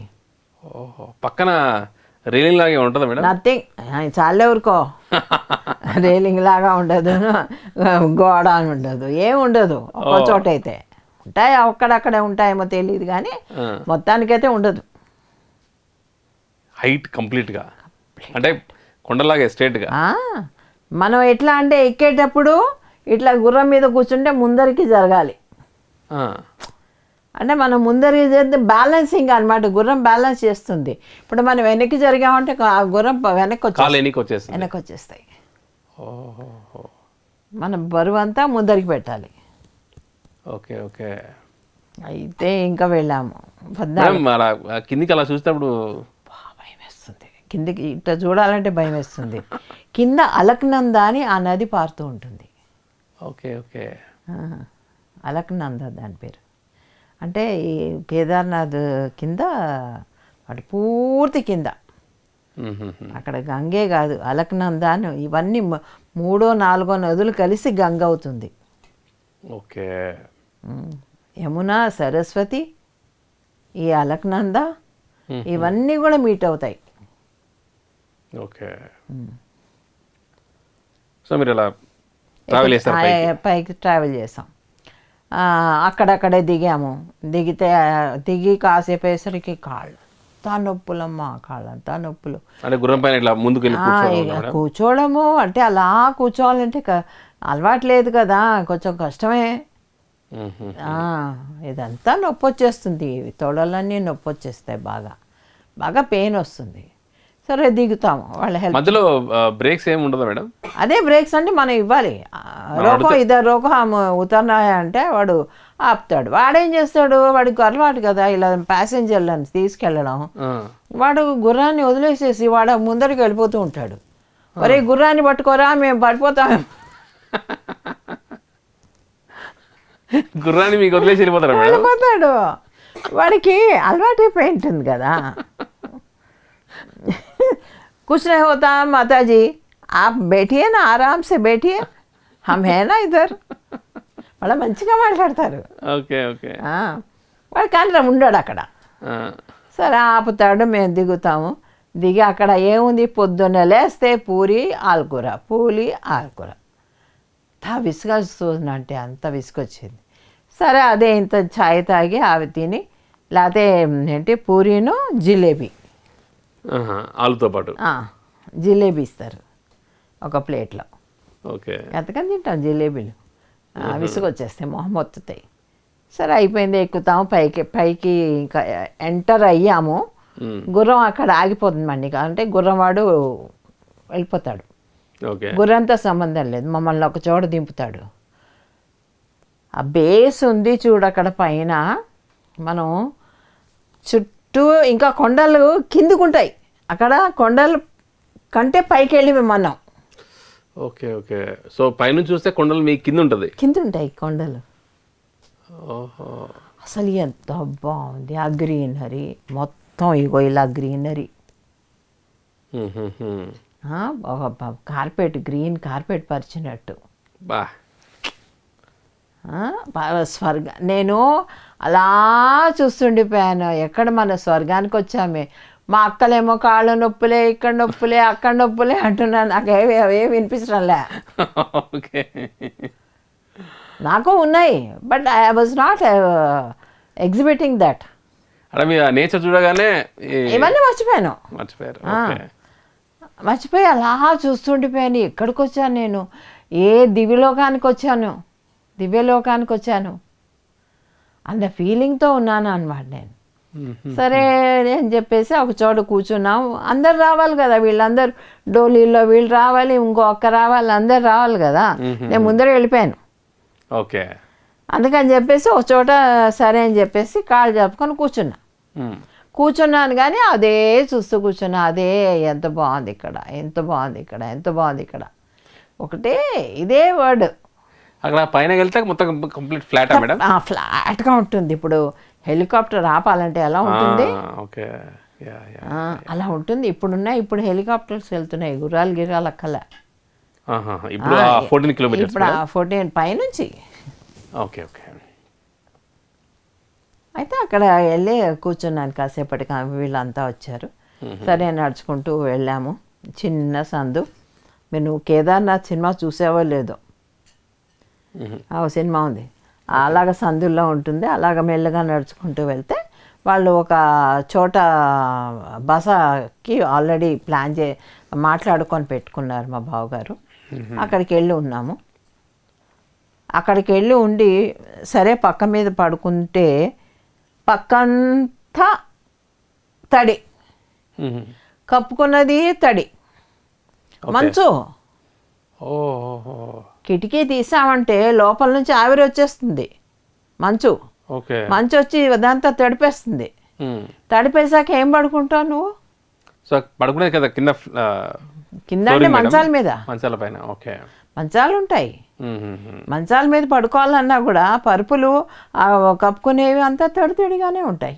ఓహో పక్కన రేలింగ్ లాగే ఉంటుందా మేడం నథింగ్ చాలే ఊరుకో రేలింగ్ లాగా ఉండదు గోడ అని ఉండదు ఏం ఉండదు ఒక్కో చోట అయితే ఉంటాయి అక్కడక్కడే ఉంటాయేమో తెలియదు కానీ మొత్తానికైతే ఉండదు హైట్ కంప్లీట్గా అంటే కొండలాగే స్ట్రేట్గా మనం ఎట్లా అంటే ఎక్కేటప్పుడు ఇట్లా గుర్రం మీద కూర్చుంటే ముందరికి జరగాలి అంటే మనం ముందరికి చేస్తే బ్యాలెన్సింగ్ అనమాట గుర్రం బ్యాలెన్స్ చేస్తుంది ఇప్పుడు మనం వెనక్కి జరిగామంటే ఆ గుర్రం వెనక్కి వచ్చేస్తాయి వెనక్కి వచ్చేస్తాయి మన బరువు అంతా ముందరికి పెట్టాలి ఓకే ఓకే అయితే ఇంకా వెళ్ళాము కిందికి అలా చూసినప్పుడు భయం వేస్తుంది కిందకి ఇట్లా చూడాలంటే భయం వేస్తుంది కింద అలక్నంద అని ఆ నది పారుతూ ఉంటుంది ఓకే ఓకే అలక్నంద దాని పేరు అంటే ఈ కేదార్నాథ్ కింద వాటి పూర్తి కింద అక్కడ గంగే కాదు అలక్నంద అని ఇవన్నీ మూడో నాలుగో నదులు కలిసి గంగ అవుతుంది ఓకే యమున సరస్వతి ఈ అలక్నంద ఇవన్నీ కూడా మీట్ అవుతాయి ఓకే సో మీరు ట్రావెల్ పైకి ట్రావెల్ చేసాం అక్కడక్కడే దిగాము దిగితే దిగి కాసేపేసరికి కాళ్ళు అంతా నొప్పులమ్మా కాళ్ళంతా నొప్పులు గుర్రం కూర్చోవడము అంటే అలా కూర్చోవాలంటే అలవాటు లేదు కదా కొంచెం కష్టమే ఇదంతా నొప్పి వచ్చేస్తుంది తోడలన్నీ నొప్పి వచ్చేస్తాయి బాగా బాగా పెయిన్ వస్తుంది సరే దిగుతాము వాళ్ళ హెల్ప్ మధ్యలో బ్రేక్స్ ఏమి ఉండదు మేడం అదే బ్రేక్స్ అంటే మనం ఇవ్వాలి రోకో ఇద్దరు రోకో ఉతర్నాయ అంటే వాడు ఆపుతాడు వాడేం చేస్తాడు వాడికి అలవాటు కదా ఇలా ప్యాసింజర్లను తీసుకెళ్ళడం వాడు గుర్రాన్ని వదిలేసేసి వాడు ముందరికి వెళ్ళిపోతూ ఉంటాడు ఒరే గుర్రాన్ని పట్టుకోరా మేము పడిపోతాం గుర్రాన్ని మీకు వదిలేసి వెళ్ళిపోతాడు వాడికి అలవాటు అయిపోయి ఉంటుంది కదా कुछ नहीं होता माता जी आप बैठिए ना ఆరామ్ సే बैठिए हम है ना इधर వాళ్ళ మంచిగా మాట్లాడతారు ఓకే ఓకే వాడు కానీ ఉండాడు అక్కడ సరే ఆపుతాడు మేము దిగుతాము దిగి అక్కడ ఏముంది పొద్దున్న లేస్తే పూరి ఆలుకూర పూలి ఆలుకూర తా అంటే అంత విసుగొచ్చింది సరే అదే ఇంత ఛాయ్ తాగి అవి తిని లేకపోతే ఏంటి పూరీను జిలేబీ ఆలుతో పాటు జిలేబీ ఇస్తారు ఒక ప్లేట్లో ఓకే ఎంతకని తింటాం జిలేబీలు విసుగొచ్చేస్తాయి మొహం ఒత్తుతాయి సరే అయిపోయింది ఎక్కుతాము పైకి పైకి ఇంకా ఎంటర్ అయ్యాము గుర్రం అక్కడ ఆగిపోతుంది మండి అంటే వాడు వెళ్ళిపోతాడు గుర్రంతో సంబంధం లేదు మమ్మల్ని ఒక చోట దింపుతాడు ఆ బేస్ ఉంది చూడు అక్కడ పైన మనం చుట్టూ ఇంకా కొండలు కిందికి ఉంటాయి అక్కడ కొండలు కంటే పైకి వెళ్ళి మేము అన్నాం ఓకే ఓకే సో పైన చూస్తే కొండలు మీ కింద ఉంటుంది కింద ఉంటాయి కొండలు అసలు ఎంత బాగుంది ఆ గ్రీనరీ మొత్తం ఇగో ఇలా గ్రీనరీ కార్పెట్ గ్రీన్ కార్పెట్ పరిచినట్టు స్వర్గ నేను అలా చూస్తుండిపోయాను ఎక్కడ మన స్వర్గానికి వచ్చామే మా అక్కలేమో కాళ్ళు నొప్పులే ఇక్కడ నొప్పులే అక్కడ నొప్పులే అంటున్నా నాకేవి అవే వినిపించడంలే లే నాకు ఉన్నాయి but I was not exhibiting that nature చూడగానే ఇవన్నీ మర్చిపోయాను మర్చిపోయారు మర్చిపోయి అలా చూస్తుండిపోయాను ఎక్కడికి వచ్చాను నేను ఏ దివ్యలోకానికి వచ్చాను దివ్యలోకానికి వచ్చాను అంత ఫీలింగ్తో ఉన్నాను అనమాట నేను సరే అని చెప్పేసి ఒక చోట కూర్చున్నాం అందరు రావాలి కదా వీళ్ళందరూ డోలీలో వీళ్ళు రావాలి ఇంకో ఒక్క రావాలి అందరు రావాలి కదా నేను ముందర వెళ్ళిపోయాను ఓకే అందుకని చెప్పేసి ఒక చోట సరే అని చెప్పేసి కాళ్ళు జరుపుకొని కూర్చున్నా కూర్చున్నాను కానీ అదే చూస్తూ కూర్చున్నా అదే ఎంత బాగుంది ఇక్కడ ఎంత బాగుంది ఇక్కడ ఎంత బాగుంది ఇక్కడ ఒకటే ఇదే వర్డ్ అక్కడ పైన వెళ్తే మొత్తం కంప్లీట్ ఫ్లాట్ ఫ్లాట్గా ఉంటుంది ఇప్పుడు హెలికాప్టర్ ఆపాలంటే ఎలా ఉంటుంది ఓకే అలా ఉంటుంది ఇప్పుడున్నా ఇప్పుడు హెలికాప్టర్స్ వెళ్తున్నాయి గుర్రాలు గిర్రాల కల ఇప్పుడు పైనుంచి ఓకే అయితే అక్కడ వెళ్ళి కూర్చున్నాను కాసేపటికి వీళ్ళంతా వచ్చారు సరే నడుచుకుంటూ వెళ్ళాము చిన్న సందు మీరు నువ్వు కేదార్నాథ్ సినిమా చూసావో లేదో ఆ సినిమా ఉంది అలాగ సందుల్లో ఉంటుంది అలాగ మెల్లగా నడుచుకుంటూ వెళ్తే వాళ్ళు ఒక చోట బసకి ఆల్రెడీ ప్లాన్ చే మాట్లాడుకొని పెట్టుకున్నారు మా బావగారు అక్కడికి వెళ్ళి ఉన్నాము అక్కడికి వెళ్ళి ఉండి సరే పక్క మీద పడుకుంటే పక్కంతా తడి కప్పుకున్నది తడి మంచు కిటికీ తీసామంటే లోపల నుంచి ఆవిరి వచ్చేస్తుంది మంచు మంచు వచ్చి దాంతో తడిపేస్తుంది తడిపేసాక ఏం పడుకుంటావు నువ్వు సో పడుకునేది కదా కింద కింద అంటే మంచాల మీద మంచాల పైన ఓకే మంచాలు ఉంటాయి మంచాల మీద పడుకోవాలన్నా కూడా పరుపులు కప్పుకునేవి అంతా తడి తడిగానే ఉంటాయి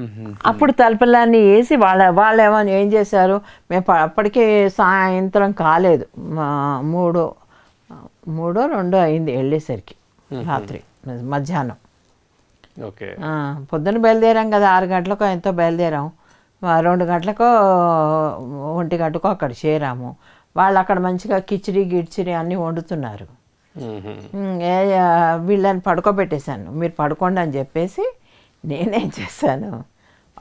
Mm-hmm. అప్పుడు తలపిల్లాన్ని వేసి వాళ్ళ వాళ్ళు ఏమో ఏం చేశారు మేము అప్పటికే సాయంత్రం కాలేదు మూడు మూడో రెండో అయింది వెళ్ళేసరికి mm-hmm. రాత్రి మధ్యాహ్నం ఓకే పొద్దున బయలుదేరాం కదా ఆరు గంటలకు ఎంతో బయలుదేరాం రెండు గంటలకు ఒంటి గంటకు అక్కడ చేరాము వాళ్ళు అక్కడ మంచిగా కిచిడి గిచిడి అన్నీ వండుతున్నారు mm-hmm. వీళ్ళని పడుకోబెట్టేశాను మీరు పడుకోండి అని చెప్పేసి నేనేం చేశాను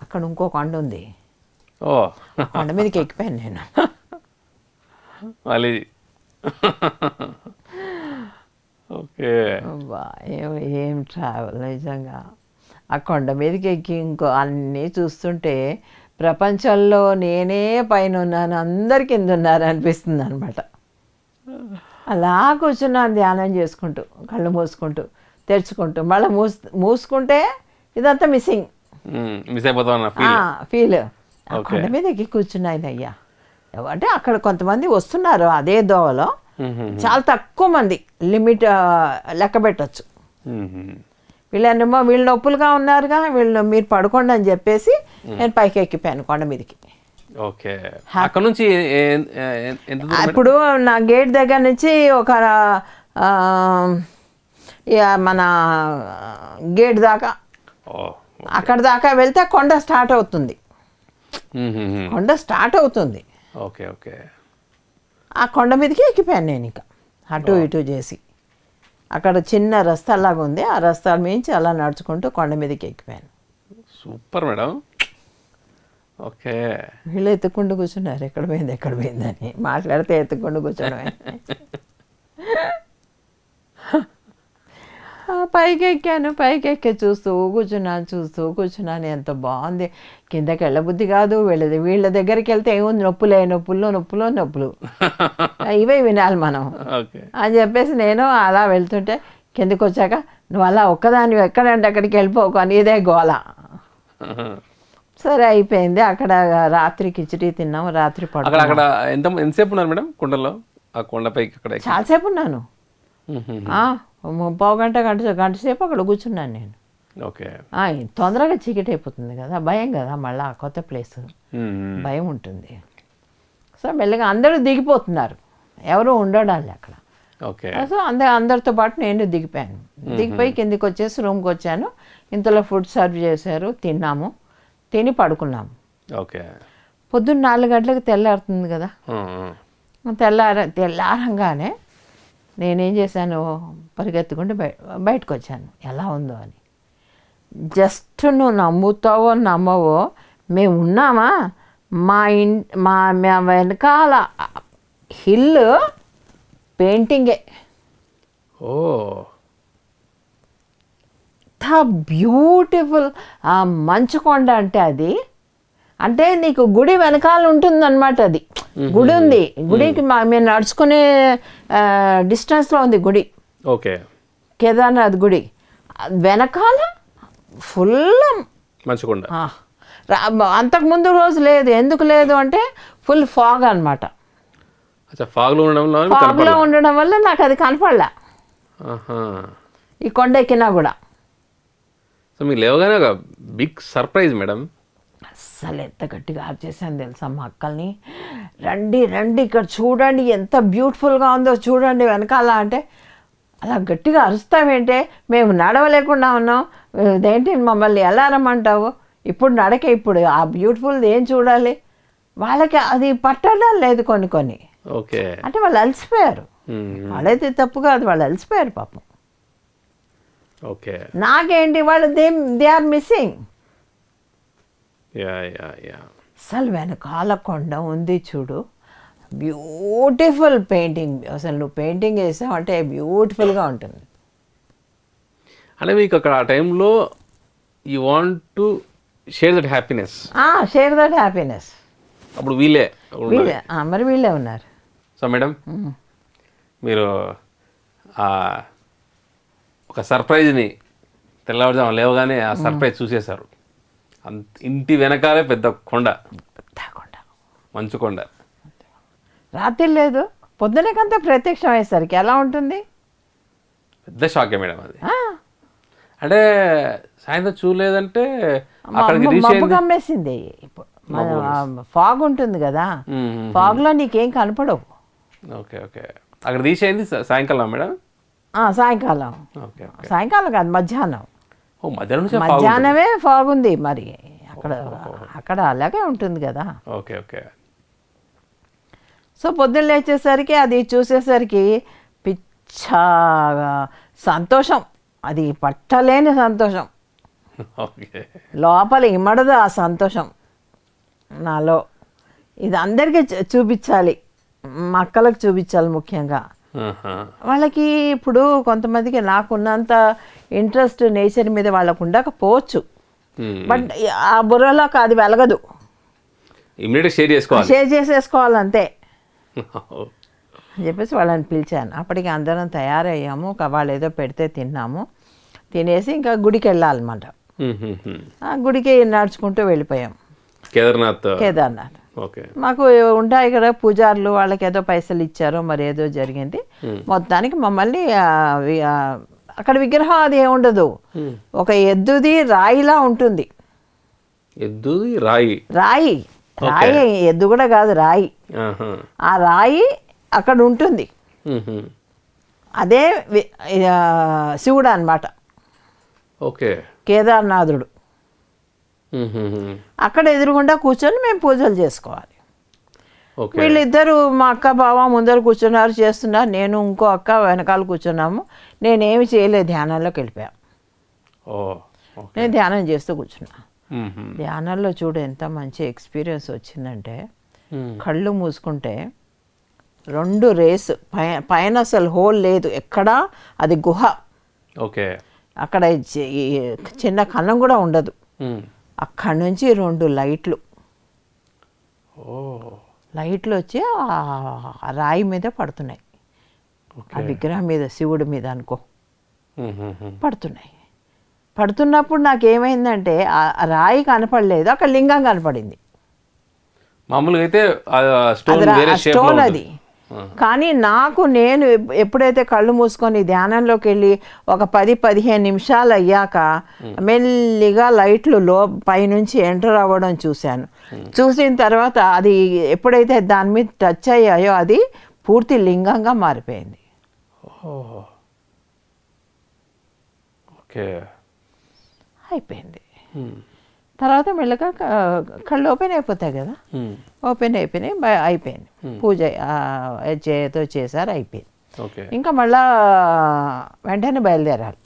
అక్కడ ఇంకో కొండ ఉంది ఓ కొండ మీదకి ఎక్కిపోయాను నేను మళ్ళీ ఓకే ఏం ఏం ట్రావెల్ నిజంగా ఆ కొండ మీదకి ఎక్కి ఇంకో అన్నీ చూస్తుంటే ప్రపంచంలో నేనే పైన ఉన్నాను అందరి కింద ఉన్నారు అనిపిస్తుంది అనమాట అలా కూర్చున్నాను ధ్యానం చేసుకుంటూ కళ్ళు మూసుకుంటూ తెరుచుకుంటూ మళ్ళీ మూసు మూసుకుంటే ఇదంతా మిస్సింగ్ మిస్ అయిపోతా ఫీల్ కొండ మీద ఎక్కి కూర్చున్నాయన అయ్యా అంటే అక్కడ కొంతమంది వస్తున్నారు అదే దోవలో hmm, hmm, చాలా hmm. తక్కువ మంది లిమిట్ లెక్క పెట్టచ్చు వీళ్ళేమో వీళ్ళు నొప్పులుగా ఉన్నారుగా వీళ్ళు మీరు పడుకోండి అని చెప్పేసి నేను పైకి ఎక్కిపోయాను కొండ మీదకి అక్కడ నుంచి ఇప్పుడు నా గేట్ దగ్గర నుంచి ఒక మన గేట్ దాకా అక్కడ దాకా వెళ్తే కొండ స్టార్ట్ అవుతుంది కొండ స్టార్ట్ అవుతుంది ఓకే ఓకే ఆ కొండ మీదకి ఎక్కిపోయాను నేను ఇంకా అటు ఇటు చేసి అక్కడ చిన్న రస్తాలాగా ఉంది ఆ రస్తాల మించి అలా నడుచుకుంటూ కొండ మీదకి ఎక్కిపోయాను సూపర్ మేడం ఓకే వీళ్ళు ఎత్తుకుంటూ కూర్చున్నారు ఎక్కడ పోయింది ఎక్కడ పోయిందని మాట్లాడితే ఎత్తుకుంటూ కూర్చోవడం పైకి ఎక్కాను పైకి ఎక్కి చూస్తూ కూర్చున్నాను చూస్తూ కూర్చున్నాను ఎంత బాగుంది కిందకి వెళ్ళబుద్ధి కాదు వీళ్ళది వీళ్ళ దగ్గరికి వెళ్తే ఏముంది నొప్పులే నొప్పుల్లో నొప్పులో నొప్పులు ఇవే వినాలి మనం అని చెప్పేసి నేను అలా వెళ్తుంటే కిందకు వచ్చాక నువ్వు అలా ఒక్కదాన్ని ఎక్కడంటే అక్కడికి వెళ్ళిపోకు అని ఇదే గోల సరే అయిపోయింది అక్కడ రాత్రి కిచిడి తిన్నాం రాత్రి పడుకున్నాం అక్కడ ఎంత ఎంతసేపు ఉన్నారు మేడం కుండలో ఆ కొండపైకి చాలాసేపు ఉన్నాను పావు గంట గంట గంట సేపు అక్కడ కూర్చున్నాను నేను ఓకే తొందరగా చీకటి అయిపోతుంది కదా భయం కదా మళ్ళీ కొత్త ప్లేస్ భయం ఉంటుంది సో మెల్లగా అందరూ దిగిపోతున్నారు ఎవరు ఉండడాలి అక్కడ సో అంద అందరితో పాటు నేను దిగిపోయాను దిగిపోయి కిందికి వచ్చేసి రూమ్కి వచ్చాను ఇంతలో ఫుడ్ సర్వ్ చేశారు తిన్నాము తిని పడుకున్నాము ఓకే పొద్దున్న నాలుగు గంటలకు తెల్లారుతుంది కదా తెల్లార తెల్లారంగానే నేనేం చేశాను పరిగెత్తుకుంటే బయట బయటకు వచ్చాను ఎలా ఉందో అని జస్ట్ నువ్వు నమ్ముతావో నమ్మవో మేము ఉన్నామా మా ఇన్ మా వెనకాల హిల్ పెయింటింగే ఓ బ్యూటిఫుల్ ఆ మంచుకొండ అంటే అది అంటే నీకు గుడి వెనకాల ఉంటుందన్నమాట అది గుడి ఉంది గుడికి మేము నడుచుకునే డిస్టెన్స్లో ఉంది గుడి ఓకే కేదార్నాథ్ గుడి వెనకాల ఫుల్ మంచుకుండ ముందు రోజు లేదు ఎందుకు లేదు అంటే ఫుల్ ఫాగ్ అనమాట లో ఉండడం వల్ల నాకు అది కనపడలా ఈ కొండ ఎక్కినా కూడా సో మీకు లేవగానే ఒక బిగ్ సర్ప్రైజ్ మేడం అస్సలు ఎంత గట్టిగా ఆర్చేసాను తెలుసా మా అక్కల్ని రండి రండి ఇక్కడ చూడండి ఎంత బ్యూటిఫుల్గా ఉందో చూడండి వెనకాల అంటే అలా గట్టిగా అరుస్తామేంటే మేము నడవలేకుండా ఉన్నాం ఇదేంటి మమ్మల్ని ఎలా రమ్మంటావు ఇప్పుడు నడకే ఇప్పుడు ఆ బ్యూటిఫుల్ ఏం చూడాలి వాళ్ళకి అది పట్టడం లేదు కొన్ని కొన్ని ఓకే అంటే వాళ్ళు అలసిపోయారు వాళ్ళైతే తప్పు కాదు వాళ్ళు అలసిపోయారు పాపం ఓకే నాకేంటి వాళ్ళు దే దే ఆర్ మిస్సింగ్ అసలు వెనకాల కొండ ఉంది చూడు బ్యూటిఫుల్ పెయింటింగ్ అసలు నువ్వు పెయింటింగ్ అంటే బ్యూటిఫుల్గా ఉంటుంది అంటే మీకు అక్కడ ఆ టైంలో you want to share that happiness share that happiness అప్పుడు వీలే వీళ్ళే మరి వీళ్ళే ఉన్నారు సో మేడం మీరు ఒక సర్ప్రైజ్ని తెల్లవారుజాము లేవగానే ఆ సర్ప్రైజ్ చూసేశారు ఇంటి వెనకాలే పెద్ద కొండ కొండ మంచు కొండ రాత్రి లేదు పొద్దునకంతా ప్రత్యక్షం అయ్యేసరికి ఎలా ఉంటుంది పెద్ద షాకే మేడం అది అంటే సాయంత్రం చూడలేదంటే అమ్మేసింది ఫాగ్ ఉంటుంది కదా ఫాగ్ లో నీకేం కనపడవు ఓకే ఓకే అక్కడ తీసేది సాయంకాలం మేడం సాయంకాలం సాయంకాలం కాదు మధ్యాహ్నం మధ్యాహ్నమే ఫాగ్ ఉంది మరి అక్కడ అక్కడ అలాగే ఉంటుంది కదా ఓకే ఓకే సో పొద్దున్న లేచేసరికి అది చూసేసరికి పిచ్చాగా సంతోషం అది పట్టలేని సంతోషం లోపల ఇమడదు ఆ సంతోషం నాలో ఇది అందరికీ చూపించాలి మక్కలకు చూపించాలి ముఖ్యంగా వాళ్ళకి ఇప్పుడు కొంతమందికి నాకున్నంత ఇంట్రెస్ట్ నేచర్ మీద వాళ్ళకు ఉండకపోవచ్చు బట్ ఆ బుర్రలో అది వెలగదు షేర్ చేసుకోవాలి షేర్ అని చెప్పేసి వాళ్ళని పిలిచాను అప్పటికి అందరం తయారయ్యాము వాళ్ళు ఏదో పెడితే తిన్నాము తినేసి ఇంకా గుడికి వెళ్ళాలన్నమాట ఆ గుడికి నడుచుకుంటూ వెళ్ళిపోయాం కేదార్నాథ్ కేదార్నాథ్ మాకు ఉంటాయి కదా పూజారులు వాళ్ళకి ఏదో పైసలు ఇచ్చారో మరి ఏదో జరిగింది మొత్తానికి మమ్మల్ని అక్కడ విగ్రహం అది ఏముండదు ఒక ఎద్దుది రాయిలా ఉంటుంది ఎద్దుది రాయి రాయి రాయి ఎద్దు కూడా కాదు రాయి ఆ రాయి అక్కడ ఉంటుంది అదే శివుడు అనమాట ఓకే కేదార్నాథుడు అక్కడ ఎదురుగుండా కూర్చొని మేము పూజలు చేసుకోవాలి వీళ్ళిద్దరూ మా అక్క బావ ముందర కూర్చున్నారు చేస్తున్నారు నేను ఇంకో అక్క వెనకాల కూర్చున్నాము నేనేమి చేయలేదు ధ్యానంలోకి వెళ్ళిపోయాను నేను ధ్యానం చేస్తూ కూర్చున్నా ధ్యానంలో చూడు ఎంత మంచి ఎక్స్పీరియన్స్ వచ్చిందంటే కళ్ళు మూసుకుంటే రెండు రేస్ పై పైన అసలు హోల్ లేదు ఎక్కడా అది గుహ ఓకే అక్కడ చిన్న కన్నం కూడా ఉండదు అక్కడ నుంచి రెండు లైట్లు ఓ లైట్లు వచ్చి ఆ రాయి మీద పడుతున్నాయి ఆ విగ్రహం మీద శివుడి మీద అనుకో పడుతున్నాయి పడుతున్నప్పుడు నాకు ఏమైందంటే ఆ రాయి కనపడలేదు అక్కడ లింగం కనపడింది మామూలుగా అయితే స్టోన్ అది కానీ నాకు నేను ఎప్పుడైతే కళ్ళు మూసుకొని ధ్యానంలోకి వెళ్ళి ఒక పది పదిహేను నిమిషాలు అయ్యాక మెల్లిగా లైట్లు లో పైనుంచి ఎంటర్ అవ్వడం చూశాను చూసిన తర్వాత అది ఎప్పుడైతే దాని మీద టచ్ అయ్యాయో అది పూర్తి లింగంగా మారిపోయింది అయిపోయింది తర్వాత మెల్లగా కళ్ళు ఓపెన్ అయిపోతాయి కదా ఓపెన్ అయిపోయినాయి అయిపోయింది పూజ చేతో చేశారు అయిపోయింది ఇంకా మళ్ళా వెంటనే బయలుదేరాలి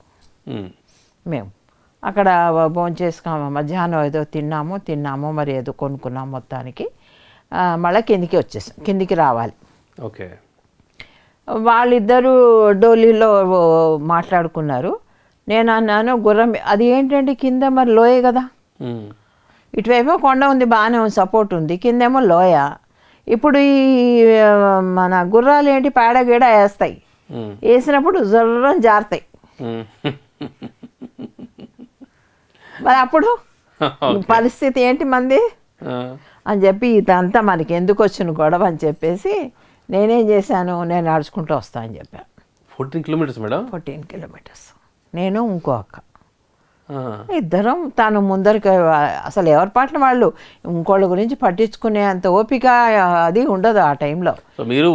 మేము అక్కడ భోజనం మధ్యాహ్నం ఏదో తిన్నాము తిన్నాము మరి ఏదో కొనుక్కున్నాము మొత్తానికి మళ్ళీ కిందికి వచ్చేసాం కిందికి రావాలి ఓకే వాళ్ళిద్దరూ డోలీలో మాట్లాడుకున్నారు నేను అన్నాను గుర్రం అది ఏంటంటే కింద మరి లోయే కదా ఇటువైపు కొండ ఉంది బాగానే ఉంది సపోర్ట్ ఉంది కిందేమో లోయ ఇప్పుడు ఈ మన గుర్రాలు ఏంటి పాడగీడ వేస్తాయి వేసినప్పుడు జర్రం జారుతాయి మరి అప్పుడు పరిస్థితి ఏంటి మంది అని చెప్పి ఇదంతా మనకి ఎందుకు వచ్చిన గొడవ అని చెప్పేసి నేనేం చేశాను నేను నడుచుకుంటూ వస్తా అని చెప్పాను fourteen kilometres madam fourteen kilometres నేను ఇంకో అక్క ఇద్దరం తాను ముందరికి అసలు ఎవరి పాటన వాళ్ళు ఇంకోళ్ళ గురించి పట్టించుకునే అంత ఓపిక అది ఉండదు ఆ టైంలో మీరు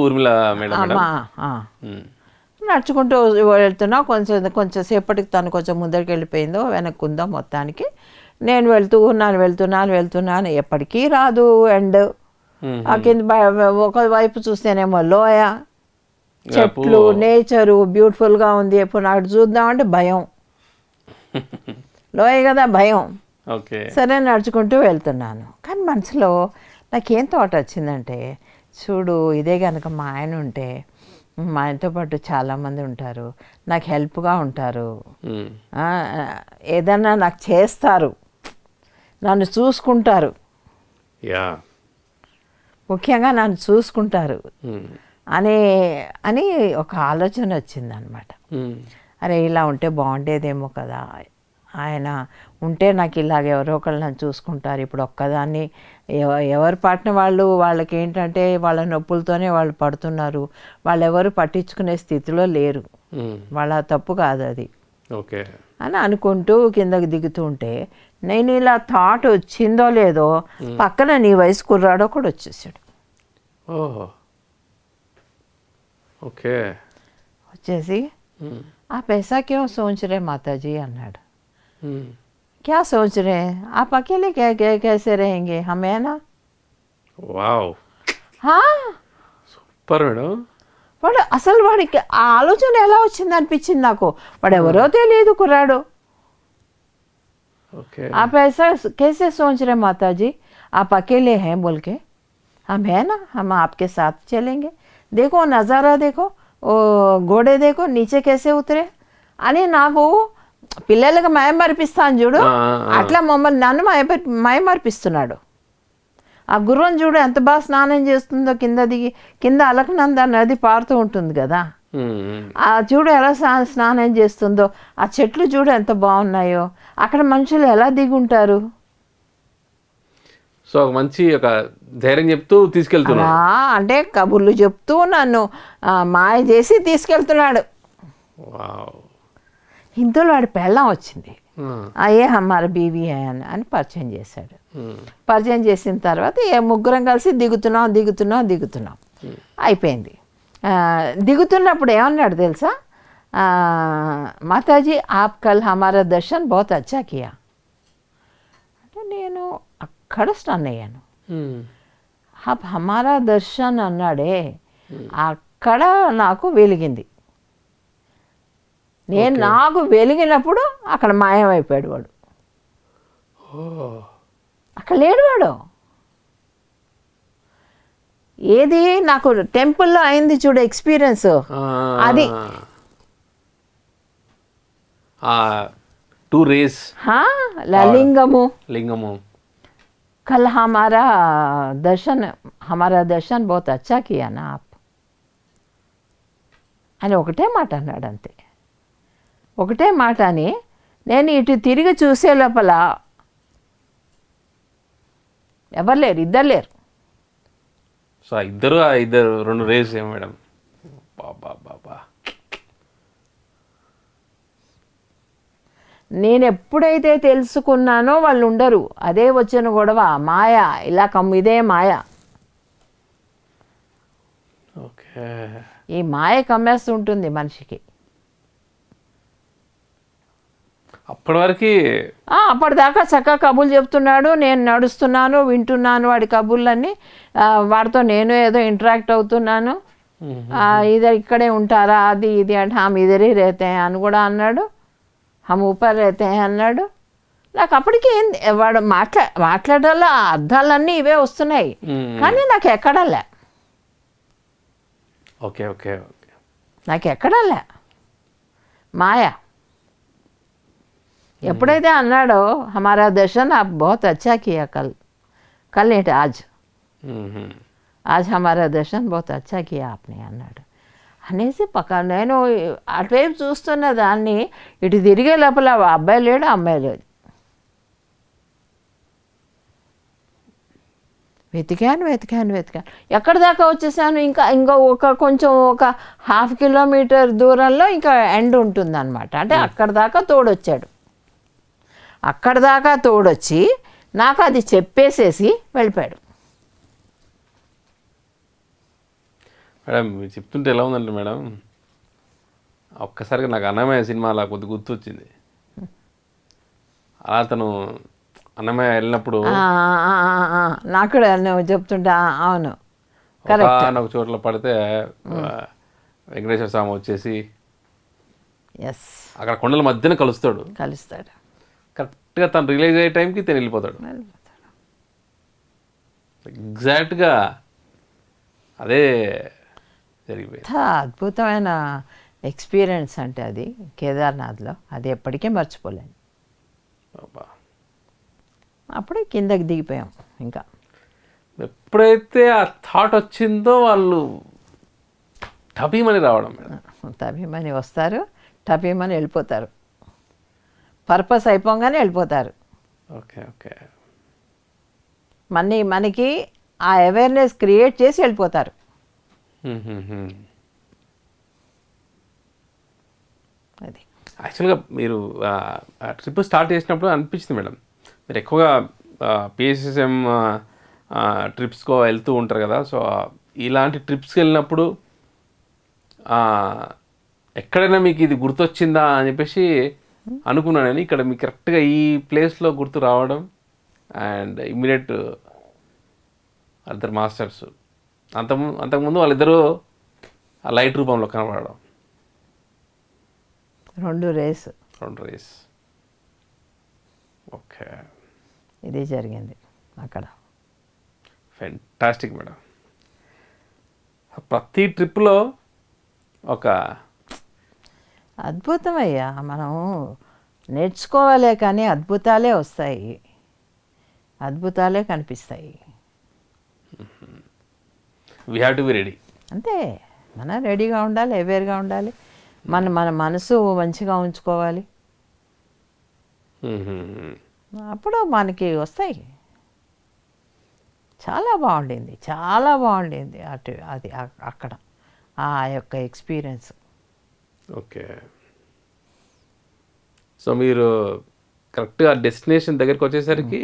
నడుచుకుంటూ వెళ్తున్నా కొంచెం కొంచెం సేపటికి తను కొంచెం ముందరికి వెళ్ళిపోయిందో వెనక్కుందో మొత్తానికి నేను వెళ్తూ ఉన్నాను వెళ్తున్నాను వెళ్తున్నాను ఎప్పటికీ రాదు అండ్ ఆ కింద ఒకవైపు చూస్తేనేమో లోయ చెట్లు నేచరు బ్యూటిఫుల్గా ఉంది ఎప్పుడు నాకు చూద్దామంటే భయం లోయ కదా భయం సరే నడుచుకుంటూ వెళ్తున్నాను కానీ మనసులో నాకేం తోట వచ్చిందంటే చూడు ఇదే కనుక మా ఆయన ఉంటే మా ఆయనతో పాటు చాలామంది ఉంటారు నాకు హెల్ప్గా ఉంటారు ఏదన్నా నాకు చేస్తారు నన్ను చూసుకుంటారు ముఖ్యంగా నన్ను చూసుకుంటారు అనే అని ఒక ఆలోచన వచ్చింది అనమాట అరే ఇలా ఉంటే బాగుండేదేమో కదా ఆయన ఉంటే నాకు ఇలాగ ఎవరో ఒకళ్ళు నన్ను చూసుకుంటారు ఇప్పుడు ఒక్కదాన్ని ఎవరు పట్టిన వాళ్ళు వాళ్ళకి ఏంటంటే వాళ్ళ నొప్పులతోనే వాళ్ళు పడుతున్నారు వాళ్ళు ఎవరు పట్టించుకునే స్థితిలో లేరు వాళ్ళ తప్పు కాదు అది ఓకే అని అనుకుంటూ కిందకి దిగుతుంటే నేను ఇలా థాట్ వచ్చిందో లేదో పక్కన నీ వయసు కుర్రాడో కూడా వచ్చేసాడు ఓహో ఓకే వచ్చేసి ఆ పైసా సోంచరే మాతాజీ అన్నాడు क्या सोच रहे हैं आप अकेले कह कह कैसे रहेंगे हम है ना ವಾವ್ ಹಾ సూపర్ మేడం వాడు అసలు వాడికి ఆలోచన ఎలా వచ్చింది అనిపించింది నాకు వాడు ఎవరో తెలియదు కుర్రాడు आप ऐसा कैसे सोच रहे माता जी आप अकेले हैं बोल के हम है ना हम आपके साथ चलेंगे देखो नज़ारा देखो ओ घोड़े देखो नीचे कैसे उतरे अरे ना वो పిల్లలకు అని చూడు అట్లా మమ్మల్ని నన్ను మయమ మయమర్పిస్తున్నాడు ఆ గుర్రం చూడు ఎంత బాగా స్నానం చేస్తుందో కింద దిగి కింద అలకనంద నది పారుతూ ఉంటుంది కదా ఆ చూడు ఎలా స్నా స్నానం చేస్తుందో ఆ చెట్లు చూడు ఎంత బాగున్నాయో అక్కడ మనుషులు ఎలా దిగుంటారు సో మంచి ఒక ధైర్యం చెప్తూ తీసుకెళ్తున్నా అంటే కబుర్లు చెప్తూ నన్ను మాయ చేసి తీసుకెళ్తున్నాడు వావ్ ఇంతలో వాడి పెళ్ళం వచ్చింది అయ్యే అమ్మారు బీవీ అని అని పరిచయం చేశాడు పరిచయం చేసిన తర్వాత ఏ ముగ్గురం కలిసి దిగుతున్నాం దిగుతున్నాం దిగుతున్నాం అయిపోయింది దిగుతున్నప్పుడు ఏమన్నాడు తెలుసా మాతాజీ ఆప్ కల్ హమారా దర్శన్ బోత్ అచ్చాకియా కియా అంటే నేను అక్కడ స్టన్ అయ్యాను ఆప్ హమారా దర్శన్ అన్నాడే అక్కడ నాకు వెలిగింది నేను నాకు వెలిగినప్పుడు అక్కడ మాయమైపోయాడు వాడు అక్కడ లేడు వాడు ఏది నాకు టెంపుల్లో అయింది చూడు ఎక్స్పీరియన్స్ అది టూ రేస్ లింగము లింగము కల్ హమారా దర్శన్ హమారా దర్శన్ బోత్ అచ్చా కియా నా అని ఒకటే మాట అన్నాడు అంతే ఒకటే మాట అని నేను ఇటు తిరిగి చూసే లోపల ఎవరు లేరు ఇద్దరు లేరు సో ఇద్దరు ఇద్దరు రెండు రేస్ మేడం బాబా బాబా నేను ఎప్పుడైతే తెలుసుకున్నానో వాళ్ళు ఉండరు అదే వచ్చిన గొడవ మాయ ఇలా కమ్ ఇదే మాయ ఈ మాయ కమ్మేస్తుంటుంది మనిషికి అప్పటి వరకు అప్పటిదాకా చక్కగా కబుర్లు చెప్తున్నాడు నేను నడుస్తున్నాను వింటున్నాను వాడి కబుర్లన్నీ వాడితో నేను ఏదో ఇంటరాక్ట్ అవుతున్నాను ఇది ఇక్కడే ఉంటారా అది ఇది అంటే ఆమె ఇదరి రేతే అని కూడా అన్నాడు హమ్ ఊపర్ రేతే అన్నాడు నాకు అప్పటికి వాడు మాట్లా మాట్లాడాల అర్థాలన్నీ ఇవే వస్తున్నాయి కానీ నాకు ఎక్కడలే ఓకే ఓకే నాకు ఎక్కడలే మాయా ఎప్పుడైతే అన్నాడో హమారా దర్శన్ ఆ బహుత్ అచ్చా కియా కల్ కల్ ఏంటి ఆజ్ ఆజ్ హమారా దర్శన్ బహుత్ అచ్చా కియా ఆప్ని అన్నాడు అనేసి పక్క నేను అటువైపు చూస్తున్న దాన్ని ఇటు తిరిగే లోపల అబ్బాయి లేడు అమ్మాయి లేదు వెతికాను వెతికాను వెతికాను ఎక్కడి దాకా వచ్చేసాను ఇంకా ఇంకా ఒక కొంచెం ఒక హాఫ్ కిలోమీటర్ దూరంలో ఇంకా ఎండ్ ఉంటుందన్నమాట అంటే అక్కడ దాకా తోడొచ్చాడు అక్కడ దాకా తోడొచ్చి నాకు అది చెప్పేసేసి వెళ్ళిపోయాడు మేడం మీరు చెప్తుంటే ఎలా ఉందండి మేడం ఒక్కసారిగా నాకు అన్నమయ్య సినిమా అలా కొద్ది వచ్చింది అలా తను అన్నమయ్య వెళ్ళినప్పుడు నాకు చెప్తుంటే అవును ఒక చోట్ల పడితే వెంకటేశ్వర స్వామి వచ్చేసి ఎస్ అక్కడ కొండల మధ్యన కలుస్తాడు కలుస్తాడు కరెక్ట్గా తను రిలీజ్ అయ్యే టైంకి తను వెళ్ళిపోతాడు ఎగ్జాక్ట్గా అదే జరిగిపోయింది అద్భుతమైన ఎక్స్పీరియన్స్ అంటే అది కేదార్నాథ్లో అది ఎప్పటికే మర్చిపోలేను అప్పుడే కిందకి దిగిపోయాం ఇంకా ఎప్పుడైతే ఆ థాట్ వచ్చిందో వాళ్ళు టబీమని రావడం మేడం వస్తారు టబీమని వెళ్ళిపోతారు పర్పస్ అయిపోగానే వెళ్ళిపోతారు ఓకే ఓకే మన మనకి ఆ అవేర్నెస్ క్రియేట్ చేసి వెళ్ళిపోతారు అది యాక్చువల్గా మీరు ట్రిప్ స్టార్ట్ చేసినప్పుడు అనిపించింది మేడం మీరు ఎక్కువగా పిఎస్ఎస్ఎం ట్రిప్స్కో వెళ్తూ ఉంటారు కదా సో ఇలాంటి ట్రిప్స్కి వెళ్ళినప్పుడు ఎక్కడైనా మీకు ఇది గుర్తొచ్చిందా అని చెప్పేసి అనుకున్నాను నేను ఇక్కడ మీకు కరెక్ట్గా ఈ ప్లేస్లో గుర్తు రావడం అండ్ ఇమ్మీడియట్ అద్దరు మాస్టర్స్ అంత అంతకుముందు వాళ్ళిద్దరూ ఆ లైట్ రూపంలో కనబడడం రెండు రేస్ రెండు రేస్ ఓకే ఇది జరిగింది అక్కడ ఫెంటాస్టిక్ మేడం ప్రతి ట్రిప్లో ఒక అద్భుతమయ్యా మనం నేర్చుకోవాలే కానీ అద్భుతాలే వస్తాయి అద్భుతాలే కనిపిస్తాయి రెడీ అంతే మన రెడీగా ఉండాలి అవేర్గా ఉండాలి మన మన మనసు మంచిగా ఉంచుకోవాలి mm-hmm. అప్పుడు మనకి వస్తాయి చాలా బాగుండింది చాలా బాగుండింది అటు అది అక్కడ ఆ యొక్క ఎక్స్పీరియన్స్ ఓకే సో మీరు కరెక్ట్గా డెస్టినేషన్ దగ్గరికి వచ్చేసరికి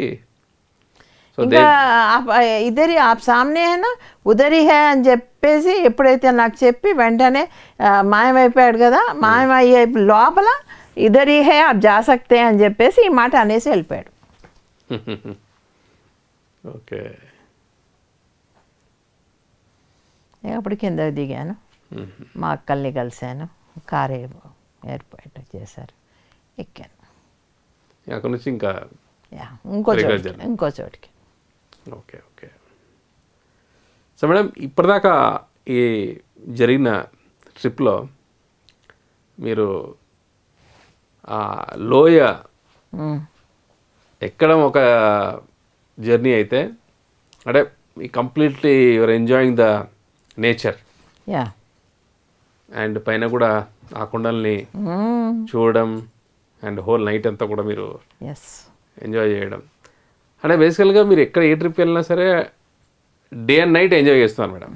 ఇద్దరి ఆ సామ్నే అయినా ఉదరి హే అని చెప్పేసి ఎప్పుడైతే నాకు చెప్పి వెంటనే మాయమైపోయాడు కదా మాయమయ్యే లోపల ఇద్దరి హే ఆ జాసక్తే అని చెప్పేసి ఈ మాట అనేసి వెళ్ళిపోయాడు ఓకే అప్పుడు కింద దిగాను మా అక్కల్ని కలిశాను కారు ఏర్పాటు చేశారు ఎక్కాను అక్కడ నుంచి ఇంకా ఇంకో చోటికి ఇంకో చోటికి ఓకే ఓకే సో మేడం ఇప్పటిదాకా ఈ జరిగిన ట్రిప్లో మీరు లోయ ఎక్కడం ఒక జర్నీ అయితే అంటే completely your enjoying the nature yeah and పైన కూడా ఆ కొండల్ని చూడడం అండ్ హోల్ నైట్ అంతా కూడా మీరు ఎంజాయ్ చేయడం అంటే బేసికల్గా మీరు ఎక్కడ ఏ ట్రిప్ వెళ్ళినా సరే డే అండ్ నైట్ ఎంజాయ్ చేస్తున్నారు madam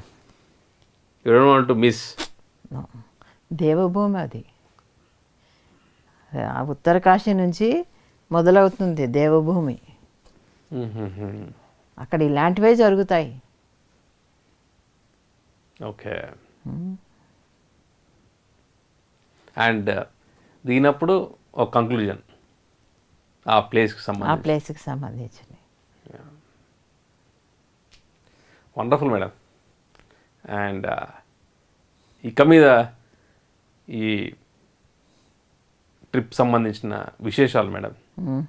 you don't want to miss దేవభూమి అది ఉత్తర కాశీ నుంచి మొదలవుతుంది దేవభూమి అక్కడ ఇలాంటివే జరుగుతాయి ఓకే అండ్ uh, దిగినప్పుడు ఒక కంక్లూజన్ ఆ ప్లేస్కి సంబంధించి ఆ ప్లేస్కి సంబంధించి వండర్ఫుల్ మేడం అండ్ ఇక మీద ఈ ట్రిప్ సంబంధించిన విశేషాలు మేడం hmm.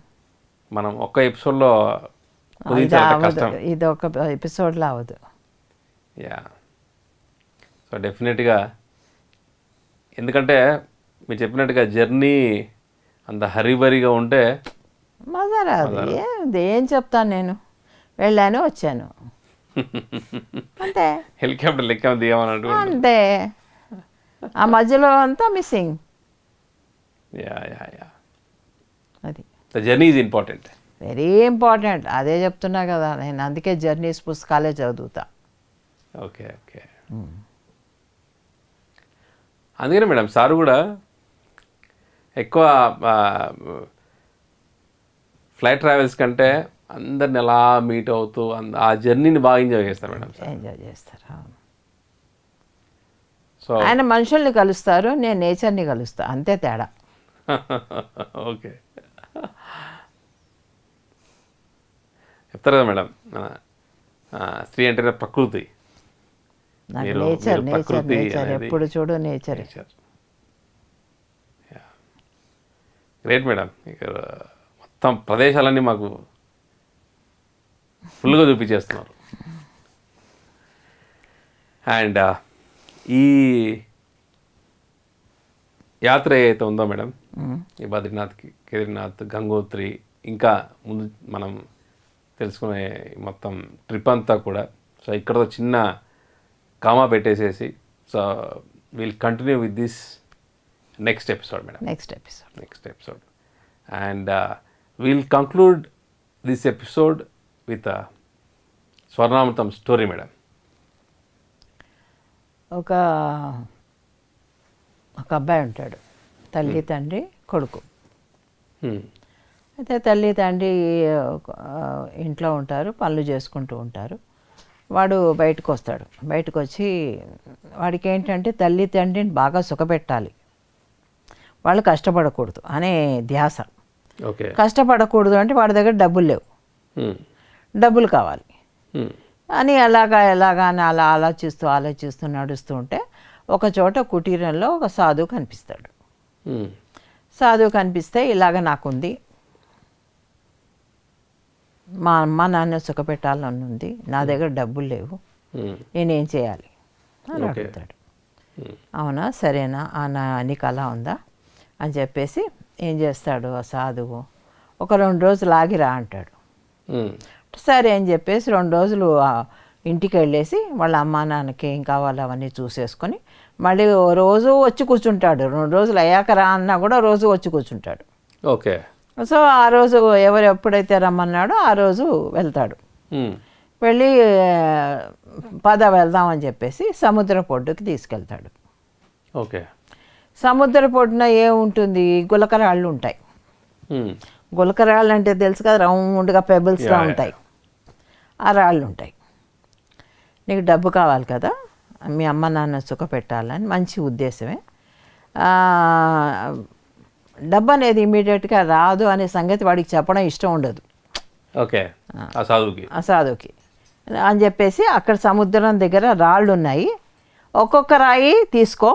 మనం ఒక్క ఎపిసోడ్లో ఇది ఒక ఎపిసోడ్లో అవదు యా సో డెఫినెట్గా ఎందుకంటే మీరు చెప్పినట్టుగా జర్నీ అంత హరిబరిగా ఉంటే మజా రాదు ఏం చెప్తాను నేను వెళ్ళాను వచ్చాను అంతే హెలికాప్టర్ లెక్క దిగమన్నట్టు అంతే ఆ మధ్యలో అంతా మిస్సింగ్ యా అది journey is important very important అదే చెప్తున్నా కదా నేను అందుకే జర్నీస్ పుస్తకాలే చదువుతా ఓకే ఓకే అందుకనే మేడం సార్ కూడా ఎక్కువ ఫ్లైట్ ట్రావెల్స్ కంటే అందరిని ఎలా మీట్ అవుతూ ఆ జర్నీని బాగా ఎంజాయ్ చేస్తారు మేడం ఎంజాయ్ చేస్తారు సో ఆయన మనుషుల్ని కలుస్తారు నేను నేచర్ని కలుస్తా అంతే తేడా ఓకే చెప్తారు కదా మేడం స్త్రీ అంటే ప్రకృతి నేచర్ ఎప్పుడు చూడు నేచర్ గ్రేట్ మేడం ఇక్కడ మొత్తం ప్రదేశాలన్నీ మాకు ఫుల్గా చూపించేస్తున్నారు అండ్ ఈ యాత్ర ఏదైతే ఉందో మేడం ఈ బద్రీనాథ్ కేద్రీనాథ్ గంగోత్రి ఇంకా ముందు మనం తెలుసుకునే మొత్తం ట్రిప్ అంతా కూడా సో ఇక్కడతో చిన్న కామా పెట్టేసేసి so will continue with this next episode madam next episode next episode and will conclude this episode with Swarnamrutham story madam ఒక ఒక అబ్బాయి ఉంటాడు తల్లి hmm. తండ్రి కొడుకు hmm. అయితే తల్లి తండ్రి ఇంట్లో ఉంటారు పనులు చేసుకుంటూ ఉంటారు వాడు బయటకు వస్తాడు బయటకు వచ్చి వాడికి ఏంటంటే తల్లి తండ్రిని బాగా సుఖపెట్టాలి వాళ్ళు కష్టపడకూడదు అనే ధ్యాస కష్టపడకూడదు అంటే వాడి దగ్గర డబ్బులు లేవు డబ్బులు కావాలి అని అలాగా ఎలాగా అని అలా ఆలోచిస్తూ ఆలోచిస్తూ నడుస్తూ ఉంటే ఒక చోట కుటీరంలో ఒక సాధువు కనిపిస్తాడు సాధువు కనిపిస్తే ఇలాగ నాకుంది మా అమ్మ నాన్న సుఖపెట్టాలని ఉంది నా దగ్గర డబ్బులు లేవు నేనేం చేయాలి అని అడుగుతాడు అవునా సరేనా నీకు అలా ఉందా అని చెప్పేసి ఏం చేస్తాడు ఆ సాధువు ఒక రెండు రోజులు ఆగిరా అంటాడు సరే అని చెప్పేసి రెండు రోజులు ఇంటికి వెళ్ళేసి వాళ్ళ అమ్మా నాన్నకి ఏం కావాలో అవన్నీ చూసేసుకొని మళ్ళీ రోజు వచ్చి కూర్చుంటాడు రెండు రోజులు అయ్యాక రా అన్నా కూడా రోజు వచ్చి కూర్చుంటాడు ఓకే సో ఆ రోజు ఎవరు ఎప్పుడైతే రమ్మన్నాడో ఆ రోజు వెళ్తాడు వెళ్ళి పద వెళ్దామని చెప్పేసి సముద్ర పొడ్డుకి తీసుకెళ్తాడు ఓకే సముద్ర పొడిన ఏముంటుంది గులకరాళ్ళు ఉంటాయి గులకరాళ్ళు అంటే తెలుసు కదా రౌండ్గా పెబుల్స్గా ఉంటాయి ఆ రాళ్ళు ఉంటాయి నీకు డబ్బు కావాలి కదా మీ అమ్మ నాన్న సుఖ పెట్టాలని మంచి ఉద్దేశమే డబ్బు అనేది ఇమీడియట్గా రాదు అనే సంగతి వాడికి చెప్పడం ఇష్టం ఉండదు ఓకే ఆ సాధువుకి అని చెప్పేసి అక్కడ సముద్రం దగ్గర రాళ్ళు ఉన్నాయి ఒక్కొక్క రాయి తీసుకో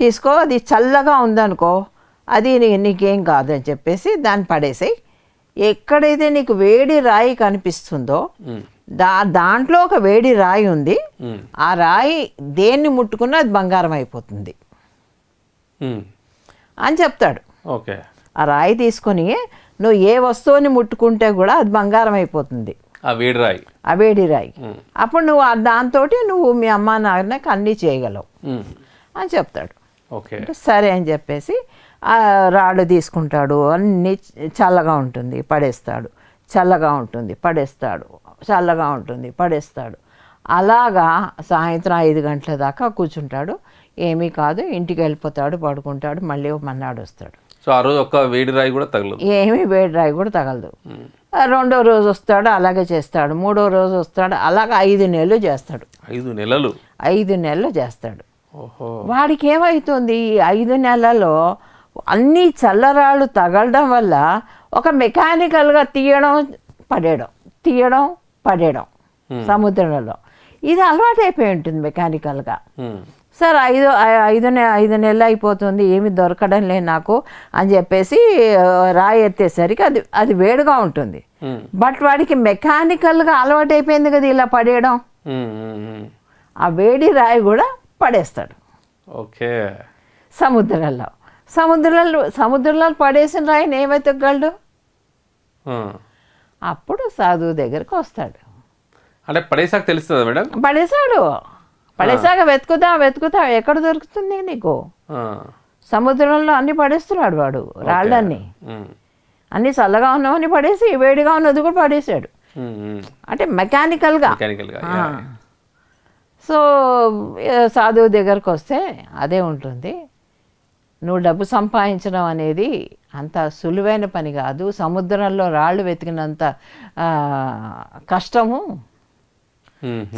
తీసుకో అది చల్లగా ఉందనుకో అది నీకేం కాదు అని చెప్పేసి దాన్ని పడేసాయి ఎక్కడైతే నీకు వేడి రాయి కనిపిస్తుందో దా దాంట్లో ఒక వేడి రాయి ఉంది ఆ రాయి దేన్ని ముట్టుకున్నా అది బంగారం అయిపోతుంది అని చెప్తాడు ఓకే ఆ రాయి తీసుకొని నువ్వు ఏ వస్తువుని ముట్టుకుంటే కూడా అది బంగారం అయిపోతుంది ఆ వేడి రాయి ఆ వేడి రాయి అప్పుడు నువ్వు దాంతో నువ్వు మీ అమ్మ నాన్నకి అన్నీ చేయగలవు అని చెప్తాడు ఓకే సరే అని చెప్పేసి రాళ్ళు తీసుకుంటాడు అన్నీ చల్లగా ఉంటుంది పడేస్తాడు చల్లగా ఉంటుంది పడేస్తాడు చల్లగా ఉంటుంది పడేస్తాడు అలాగా సాయంత్రం ఐదు గంటల దాకా కూర్చుంటాడు ఏమీ కాదు ఇంటికి వెళ్ళిపోతాడు పడుకుంటాడు మళ్ళీ మన్నాడు వస్తాడు సో ఆ రోజు ఒక వేడి రాయి కూడా తగలదు ఏమీ వేడి రాయి కూడా తగలదు రెండో రోజు వస్తాడు అలాగే చేస్తాడు మూడో రోజు వస్తాడు అలాగే ఐదు నెలలు చేస్తాడు ఐదు నెలలు ఐదు నెలలు చేస్తాడు వాడికి ఏమవుతుంది ఈ ఐదు నెలల్లో అన్ని చల్లరాళ్ళు తగలడం వల్ల ఒక మెకానికల్గా తీయడం పడేయడం తీయడం పడేయడం సముద్రంలో ఇది అలవాటు అయిపోయి ఉంటుంది మెకానికల్గా సార్ ఐదు ఐదు నె ఐదు నెలలు అయిపోతుంది ఏమి దొరకడం లేదు నాకు అని చెప్పేసి రాయి ఎత్తేసరికి అది అది వేడిగా ఉంటుంది బట్ వాడికి మెకానికల్గా అలవాటు అయిపోయింది కదా ఇలా పడేయడం ఆ వేడి రాయి కూడా పడేస్తాడు ఓకే సముద్రాల్లో సముద్రాలు సముద్రాలు పడేసిన రాయిని ఏమైతొగ్గాడు అప్పుడు సాధువు దగ్గరకు వస్తాడు అంటే పడేసాక తెలుస్తుంది మేడం పడేసాడు పడేసాక వెతుకుతా వెతుకుతా ఎక్కడ దొరుకుతుంది నీకు సముద్రంలో అన్ని పడేస్తున్నాడు వాడు రాళ్ళన్నీ అన్ని చల్లగా ఉన్నవని పడేసి వేడిగా ఉన్నది కూడా పడేసాడు అంటే మెకానికల్గా సో సాధువు దగ్గరకు వస్తే అదే ఉంటుంది నువ్వు డబ్బు సంపాదించడం అనేది అంత సులువైన పని కాదు సముద్రంలో రాళ్ళు వెతికినంత కష్టము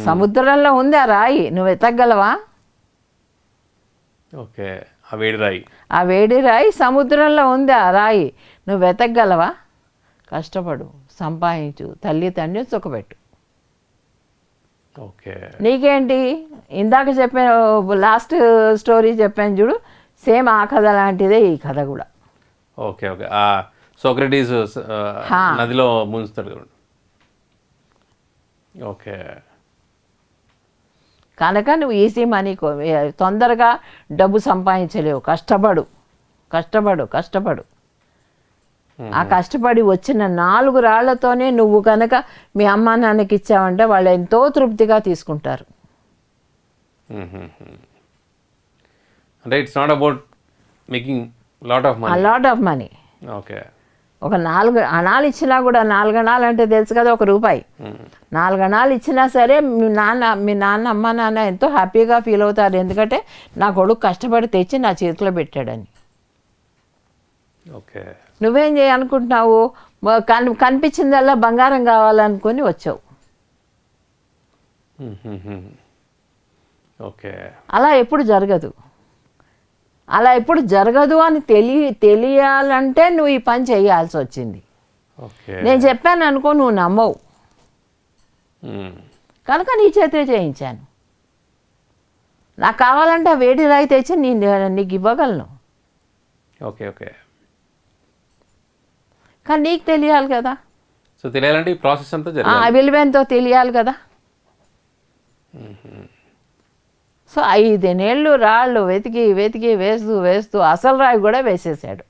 సముద్రంలో ఉంది ఆ రాయి నువ్వు వెతకగలవా ఓకే ఆ వేడి రాయి ఆ వేడి రాయి సముద్రంలో ఉంది ఆ రాయి నువ్వు వెతకగలవా కష్టపడు సంపాదించు తల్లి తండ్రిని చుక్కబెట్టు నీకేంటి ఇందాక చెప్పాను లాస్ట్ స్టోరీ చెప్పాను చూడు సేమ్ ఆ కథ లాంటిదే ఈ కథ కూడా ఓకే ఓకే సోక్రటీస్ నదిలో ముంచుతాడు ఓకే కనుక నువ్వు ఈజీ మనీ తొందరగా డబ్బు సంపాదించలేవు కష్టపడు కష్టపడు కష్టపడు ఆ కష్టపడి వచ్చిన నాలుగు రాళ్లతోనే నువ్వు కనుక మీ అమ్మా నాన్నకి ఇచ్చావంటే వాళ్ళు ఎంతో తృప్తిగా తీసుకుంటారు lot of lot of money okay ఒక నాలుగు అణాలు ఇచ్చినా కూడా నాలుగు అణాలు అంటే తెలుసు కదా ఒక రూపాయి నాలుగు అణాలు ఇచ్చినా సరే మీ నాన్న మీ నాన్న అమ్మ నాన్న ఎంతో హ్యాపీగా ఫీల్ అవుతారు ఎందుకంటే నా కొడుకు కష్టపడి తెచ్చి నా చేతిలో పెట్టాడని ఓకే నువ్వేం చేయాలనుకుంటున్నావు కన్ కనిపించిందల్లా బంగారం కావాలనుకొని వచ్చావు ఓకే అలా ఎప్పుడు జరగదు అలా ఎప్పుడు జరగదు అని తెలియ తెలియాలంటే నువ్వు ఈ పని చేయాల్సి వచ్చింది నేను చెప్పాను అనుకో నువ్వు నమ్మవు కనుక నీ చేతే చేయించాను నాకు కావాలంటే వేడి రాయి తెచ్చి నేను నీకు ఇవ్వగలను ఓకే ఓకే కానీ నీకు తెలియాలి కదా సో తెలియాలంటే ఈ ప్రాసెస్ అంతా ఆ విలువెంతో తెలియాలి కదా సో ఐదేనేళ్ళు రాళ్ళు వెతికి వెతికి వేస్తూ వేస్తూ అసలు రాయి కూడా వేసేసాడు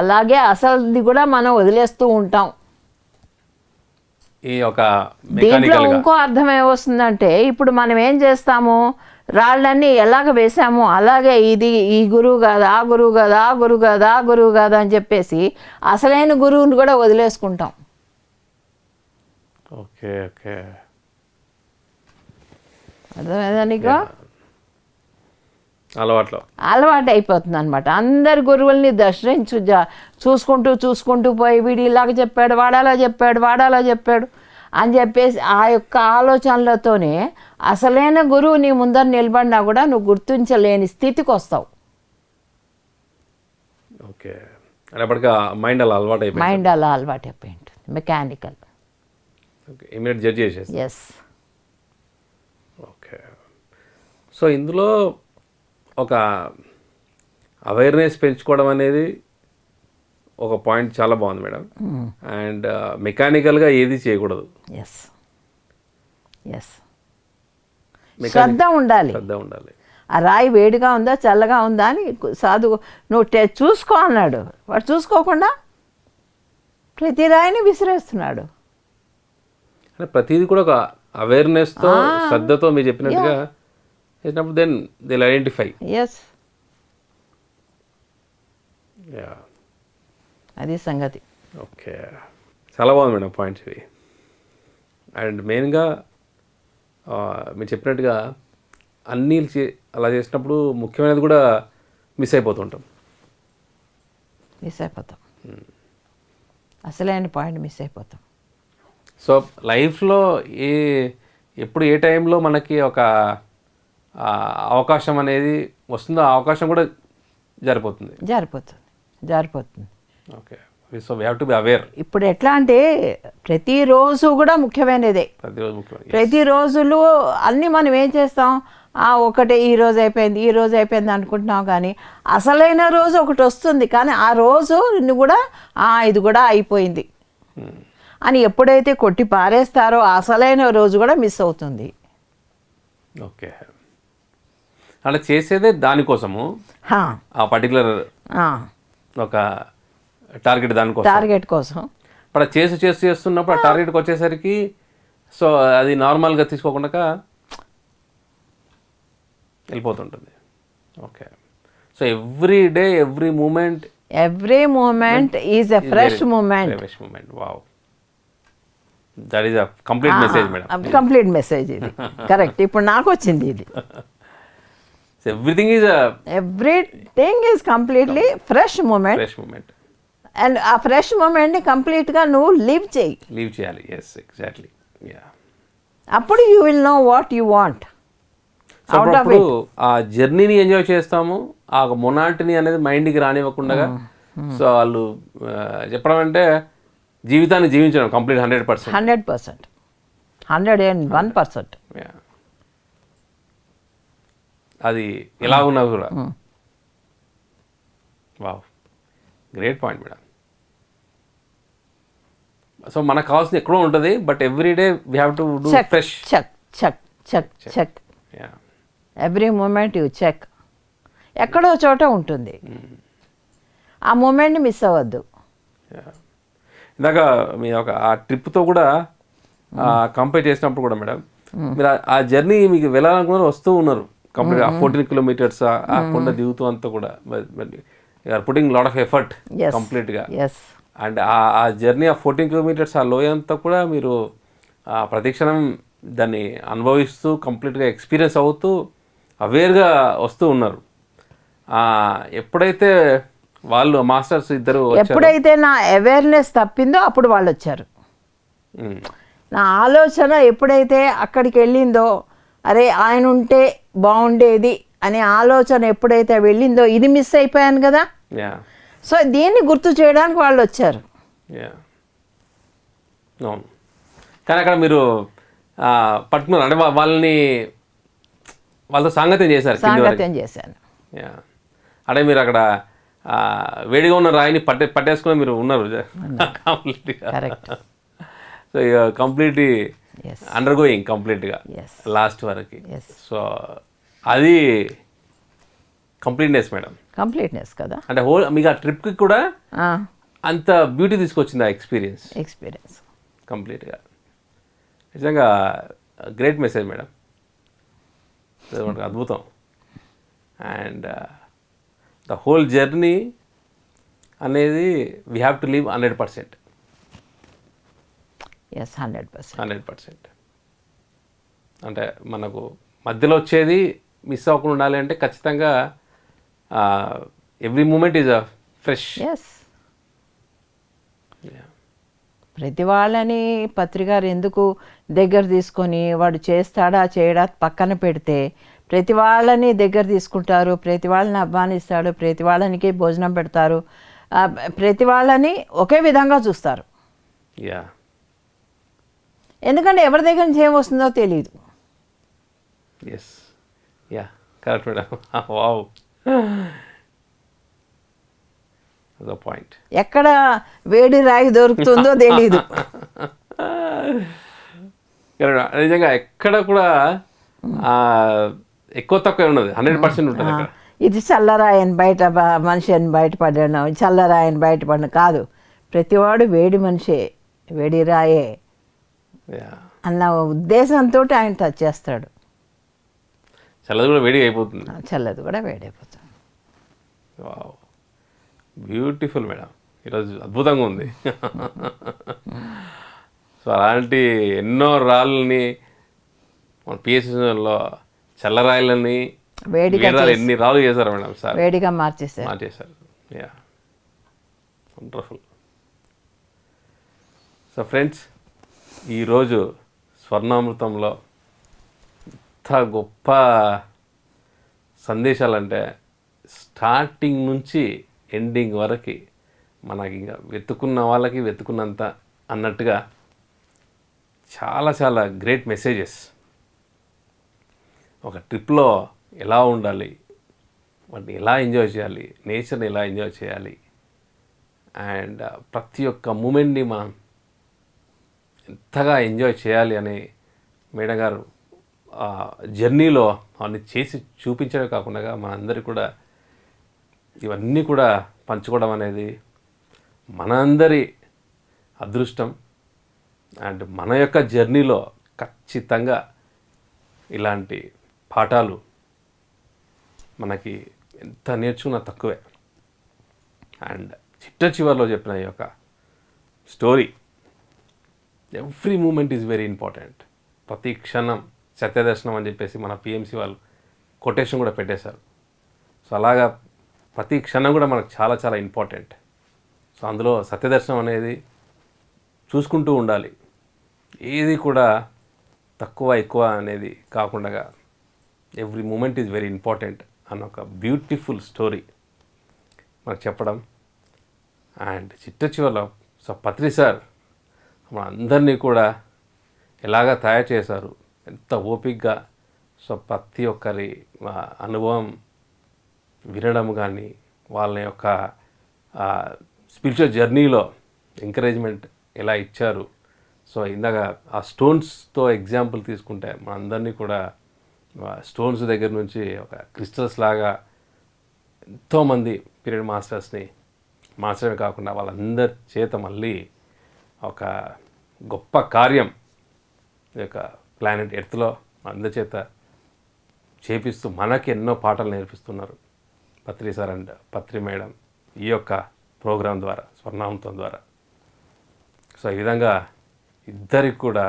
అలాగే అసలుది కూడా మనం వదిలేస్తూ ఉంటాం ఈ ఒక దీంట్లో ఇంకో అర్థం ఏమొస్తుందంటే ఇప్పుడు మనం ఏం చేస్తాము రాళ్ళన్నీ ఎలాగ వేశామో అలాగే ఇది ఈ గురువు కాదు ఆ గురువు కాదు ఆ గురువు కాదు ఆ గురువు కాదు అని చెప్పేసి అసలైన గురువుని కూడా వదిలేసుకుంటాం ఓకే ఓకే అలవాట్లో అలవాటు అయిపోతుంది అనమాట అందరు గురువుల్ని దర్శించు చూసుకుంటూ చూసుకుంటూ పోయి వీడు ఇలాగ చెప్పాడు వాడాలా చెప్పాడు వాడాలా చెప్పాడు అని చెప్పేసి ఆ యొక్క ఆలోచనలతోనే అసలైన గురువు నీ ముందర నిలబడినా కూడా నువ్వు గుర్తించలేని స్థితికి వస్తావు ఓకే మైండ్ అలా అలవాటు మైండ్ అలా అలవాటు అయిపోయి మెకానికల్ ఎస్ ఓకే సో ఇందులో ఒక అవేర్నెస్ పెంచుకోవడం అనేది ఒక పాయింట్ చాలా బాగుంది మేడం అండ్ hmm. మెకానికల్గా uh, ఏది చేయకూడదు ఎస్ ఎస్ శ్రద్ధ ఉండాలి శ్రద్ధ ఉండాలి ఆ రాయి వేడిగా ఉందా చల్లగా ఉందా అని సాధు నువ్వు టే చూసుకో అన్నాడు వాడు చూసుకోకుండా ప్రతి రాయిని విసిరేస్తున్నాడు ప్రతిది కూడా ఒక అవేర్నెస్తో శ్రద్ధతో మీరు చెప్పినట్టుగా దెన్ దిల్ ఐడెంటిఫై ఎస్ అది సంగతి ఓకే చాలా బాగుంది మేడం పాయింట్స్ ఇవి అండ్ మెయిన్గా మీరు చెప్పినట్టుగా అన్నీ అలా చేసినప్పుడు ముఖ్యమైనది కూడా మిస్ అయిపోతుంటాం మిస్ అయిపోతాం అసలైన పాయింట్ మిస్ అయిపోతాం సో లైఫ్లో ఏ ఎప్పుడు ఏ టైంలో మనకి ఒక అవకాశం అనేది వస్తుందో అవకాశం కూడా జారిపోతుంది జారిపోతుంది జారిపోతుంది ఓకే ఇప్పుడు ఎట్లా అంటే ప్రతిరోజు కూడా ముఖ్యమైనదే ప్రతి ముఖ్యమైన ప్రతిరోజులు అన్నీ మనం ఏం చేస్తాం ఒకటే ఈ రోజు అయిపోయింది ఈ రోజు అయిపోయింది అనుకుంటున్నాం కానీ అసలైన రోజు ఒకటి వస్తుంది కానీ ఆ రోజు నిన్ను కూడా ఇది కూడా అయిపోయింది hmm. అని ఎప్పుడైతే కొట్టి పారేస్తారో అసలైన రోజు కూడా మిస్ అవుతుంది ఓకే అలా చేసేదే దానికోసము ఆ పర్టికులర్ ఒక టార్గెట్ దానికోసం టార్గెట్ కోసం ఇప్పుడు చేసి చేసి చేస్తున్నప్పుడు ఆ టార్గెట్కి వచ్చేసరికి సో అది నార్మల్గా తీసుకోకుండా వెళ్ళిపోతుంటుంది okay so every day every moment every moment is a fresh moment fresh moment wow that is a complete message madam complete message ఇది కరెక్ట్ ఇప్పుడు నాకు వచ్చింది ఇది everything is everything is completely fresh moment fresh moment and ఆ ఫ్రెష్ మూమెంట్ని కంప్లీట్గా నువ్వు లీవ్ చేయి లీవ్ చేయాలి ఎస్ ఎగ్జాక్ట్లీ అప్పుడు you will know what you want అప్పుడు ఆ జర్నీని ఎంజాయ్ చేస్తాము ఆ మొనాటిని అనేది మైండ్కి రానివ్వకుండా hmm, hmm. సో వాళ్ళు చెప్పడం అంటే జీవితాన్ని జీవించడం complete hundred percent hundred percent hundred and one percent అది ఎలా ఉన్నా కూడా wow great point madam so మనకు కావాల్సిన ఎక్కడో ఉంటుంది but every day we have to do fresh check check check check every moment you check ఎక్కడో చోట ఉంటుంది hmm. ఆ మూమెంట్ని మిస్ అవ్వద్దు ఇందాక మీ ఒక ఆ ట్రిప్తో కూడా కంపేర్ hmm. చేసినప్పుడు కూడా మేడం hmm. మీరు ఆ జర్నీ మీకు వెళ్ళాలనుకున్న వస్తూ ఉన్నారు కంప్లీట్ ఆ ఫోర్టీన్ కిలోమీటర్స్ ఆ కొండ దిగుతూ అంతా కూడా పుటింగ్ లాట్ ఆఫ్ ఎఫర్ట్ కంప్లీట్గా అండ్ ఆ జర్నీ ఆ ఫోర్టీన్ కిలోమీటర్స్ ఆ లోయ అంతా కూడా మీరు ప్రతిక్షణం దాన్ని అనుభవిస్తూ కంప్లీట్గా ఎక్స్పీరియన్స్ అవుతూ అవేర్గా వస్తూ ఉన్నారు ఎప్పుడైతే వాళ్ళు మాస్టర్స్ ఇద్దరు ఎప్పుడైతే నా అవేర్నెస్ తప్పిందో అప్పుడు వాళ్ళు వచ్చారు నా ఆలోచన ఎప్పుడైతే అక్కడికి వెళ్ళిందో అరే ఆయన ఉంటే బాగుండేది అనే ఆలోచన ఎప్పుడైతే వెళ్ళిందో ఇది మిస్ అయిపోయాను కదా సో దీన్ని గుర్తు చేయడానికి వాళ్ళు వచ్చారు కానీ అక్కడ మీరు పట్టుకున్నారు అంటే వాళ్ళని వాళ్ళతో సాంగత్యం చేశారు సాంగత్యం చేశాను అంటే మీరు అక్కడ వేడిగా ఉన్న రాయిని పట్టే పట్టేసుకుని మీరు ఉన్నారు కంప్లీట్గా సో కంప్లీట్లీ అండర్ గోయింగ్ కంప్లీట్గా లాస్ట్ వరకు సో అది కంప్లీట్నెస్ మేడం కంప్లీట్నెస్ కదా అంటే హోల్ మీకు ఆ ట్రిప్కి కూడా అంత బ్యూటీ తీసుకొచ్చింది ఆ ఎక్స్పీరియన్స్ ఎక్స్పీరియన్స్ కంప్లీట్గా నిజంగా గ్రేట్ మెసేజ్ మేడం అద్భుతం అండ్ ద హోల్ జర్నీ అనేది we have to leave hundred percent yes hundred percent hundred percent అంటే మనకు మధ్యలో వచ్చేది మిస్ అవ్వకుండా ఉండాలి అంటే ఖచ్చితంగా uh, every moment is a fresh. Yes. ప్రతి వాళ్ళని పత్రికారు ఎందుకు దగ్గర తీసుకొని వాడు చేస్తాడా చేయడా పక్కన పెడితే ప్రతి వాళ్ళని దగ్గర తీసుకుంటారు ప్రతి వాళ్ళని అభ్వానిస్తాడు ప్రతి వాళ్ళనికి భోజనం పెడతారు ప్రతి వాళ్ళని ఒకే విధంగా చూస్తారు ఎందుకంటే ఎవరి దగ్గర నుంచి ఏమొస్తుందో వస్తుందో తెలియదు yes yeah correct madam point ఎక్కడ వేడి రాయి దొరుకుతుందో తెలీదు నిజంగా ఎక్కడ కూడా ఎక్కువ తక్కువ ఉండదు హండ్రెడ్ పర్సెంట్ ఉంటుంది ఇది చల్లరాయని బయట మనిషి అని బయటపడ్డాను చల్లరాయని బయటపడిన కాదు ప్రతివాడు వేడి మనిషే వేడి రాయే అన్న ఉద్దేశంతో ఆయన టచ్ చేస్తాడు చల్లది కూడా వేడి అయిపోతుంది చల్లది కూడా వేడి అయిపోతుంది బ్యూటిఫుల్ మేడం ఈరోజు అద్భుతంగా ఉంది సో అలాంటి ఎన్నో రాళ్ళని మన పిఎస్లో చల్లరాయలని వేడిగా ఎన్ని రాళ్ళు చేశారు మేడం సార్ వేడిగా మార్చేసారు మార్చేశారు యా వండర్ఫుల్ సో ఫ్రెండ్స్ ఈరోజు స్వర్ణామృతంలో ఎంత గొప్ప సందేశాలంటే స్టార్టింగ్ నుంచి ఎండింగ్ వరకు మనకి ఇంకా వెతుకున్న వాళ్ళకి వెతుకున్నంత అన్నట్టుగా చాలా చాలా గ్రేట్ మెసేజెస్ ఒక ట్రిప్లో ఎలా ఉండాలి వాటిని ఎలా ఎంజాయ్ చేయాలి నేచర్ని ఎలా ఎంజాయ్ చేయాలి అండ్ ప్రతి ఒక్క మూమెంట్ని మనం ఎంతగా ఎంజాయ్ చేయాలి అని మేడం గారు జర్నీలో వాడిని చేసి చూపించడమే కాకుండా మనందరికీ కూడా ఇవన్నీ కూడా పంచుకోవడం అనేది మనందరి అదృష్టం అండ్ మన యొక్క జర్నీలో ఖచ్చితంగా ఇలాంటి పాఠాలు మనకి ఎంత నేర్చుకున్నా తక్కువే అండ్ చిట్ట చివరిలో చెప్పిన ఈ యొక్క story every moment is very important ప్రతి క్షణం సత్యదర్శనం అని చెప్పేసి మన పిఎంసీ వాళ్ళు కొటేషన్ కూడా పెట్టేశారు సో అలాగా ప్రతి క్షణం కూడా మనకు చాలా చాలా ఇంపార్టెంట్ సో అందులో సత్యదర్శనం అనేది చూసుకుంటూ ఉండాలి ఏది కూడా తక్కువ ఎక్కువ అనేది కాకుండా every moment is very important అన్న ఒక బ్యూటిఫుల్ స్టోరీ మనకు చెప్పడం అండ్ చిట్ట చివరిలో సో పత్రి సార్ మన అందరినీ కూడా ఎలాగ తయారు చేశారు ఎంత ఓపిక్గా సో ప్రతి ఒక్కరి అనుభవం వినడం కానీ వాళ్ళ యొక్క స్పిరిచువల్ జర్నీలో ఎంకరేజ్మెంట్ ఎలా ఇచ్చారు సో ఇందాక ఆ స్టోన్స్తో ఎగ్జాంపుల్ తీసుకుంటే మనందరినీ కూడా స్టోన్స్ దగ్గర నుంచి ఒక క్రిస్టల్స్ లాగా ఎంతోమంది పీరియడ్ మాస్టర్స్ని మాస్టర్మే కాకుండా వాళ్ళందరి చేత మళ్ళీ ఒక గొప్ప కార్యం ఈ యొక్క ప్లానెట్ ఎర్త్లో అందరి చేత చేపిస్తూ మనకి ఎన్నో పాటలు నేర్పిస్తున్నారు Patri sir and Patri madam ఈ యొక్క ప్రోగ్రాం ద్వారా స్వర్ణామృతం ద్వారా సో ఈ విధంగా ఇద్దరికి కూడా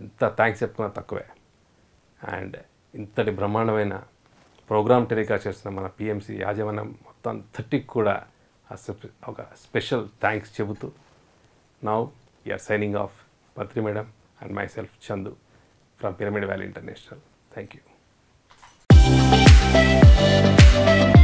ఎంత థ్యాంక్స్ చెప్పుకున్నా తక్కువే అండ్ ఇంతటి బ్రహ్మాండమైన ప్రోగ్రాం టెలికాస్ట్ చేసిన మన పిఎంసీ యాజమాన్యం మొత్తం అంతటికి కూడా ఒక స్పెషల్ థ్యాంక్స్ చెబుతూ now you're signing off Patri madam and myself Chandu from Pyramid Valley International thank you Thank you.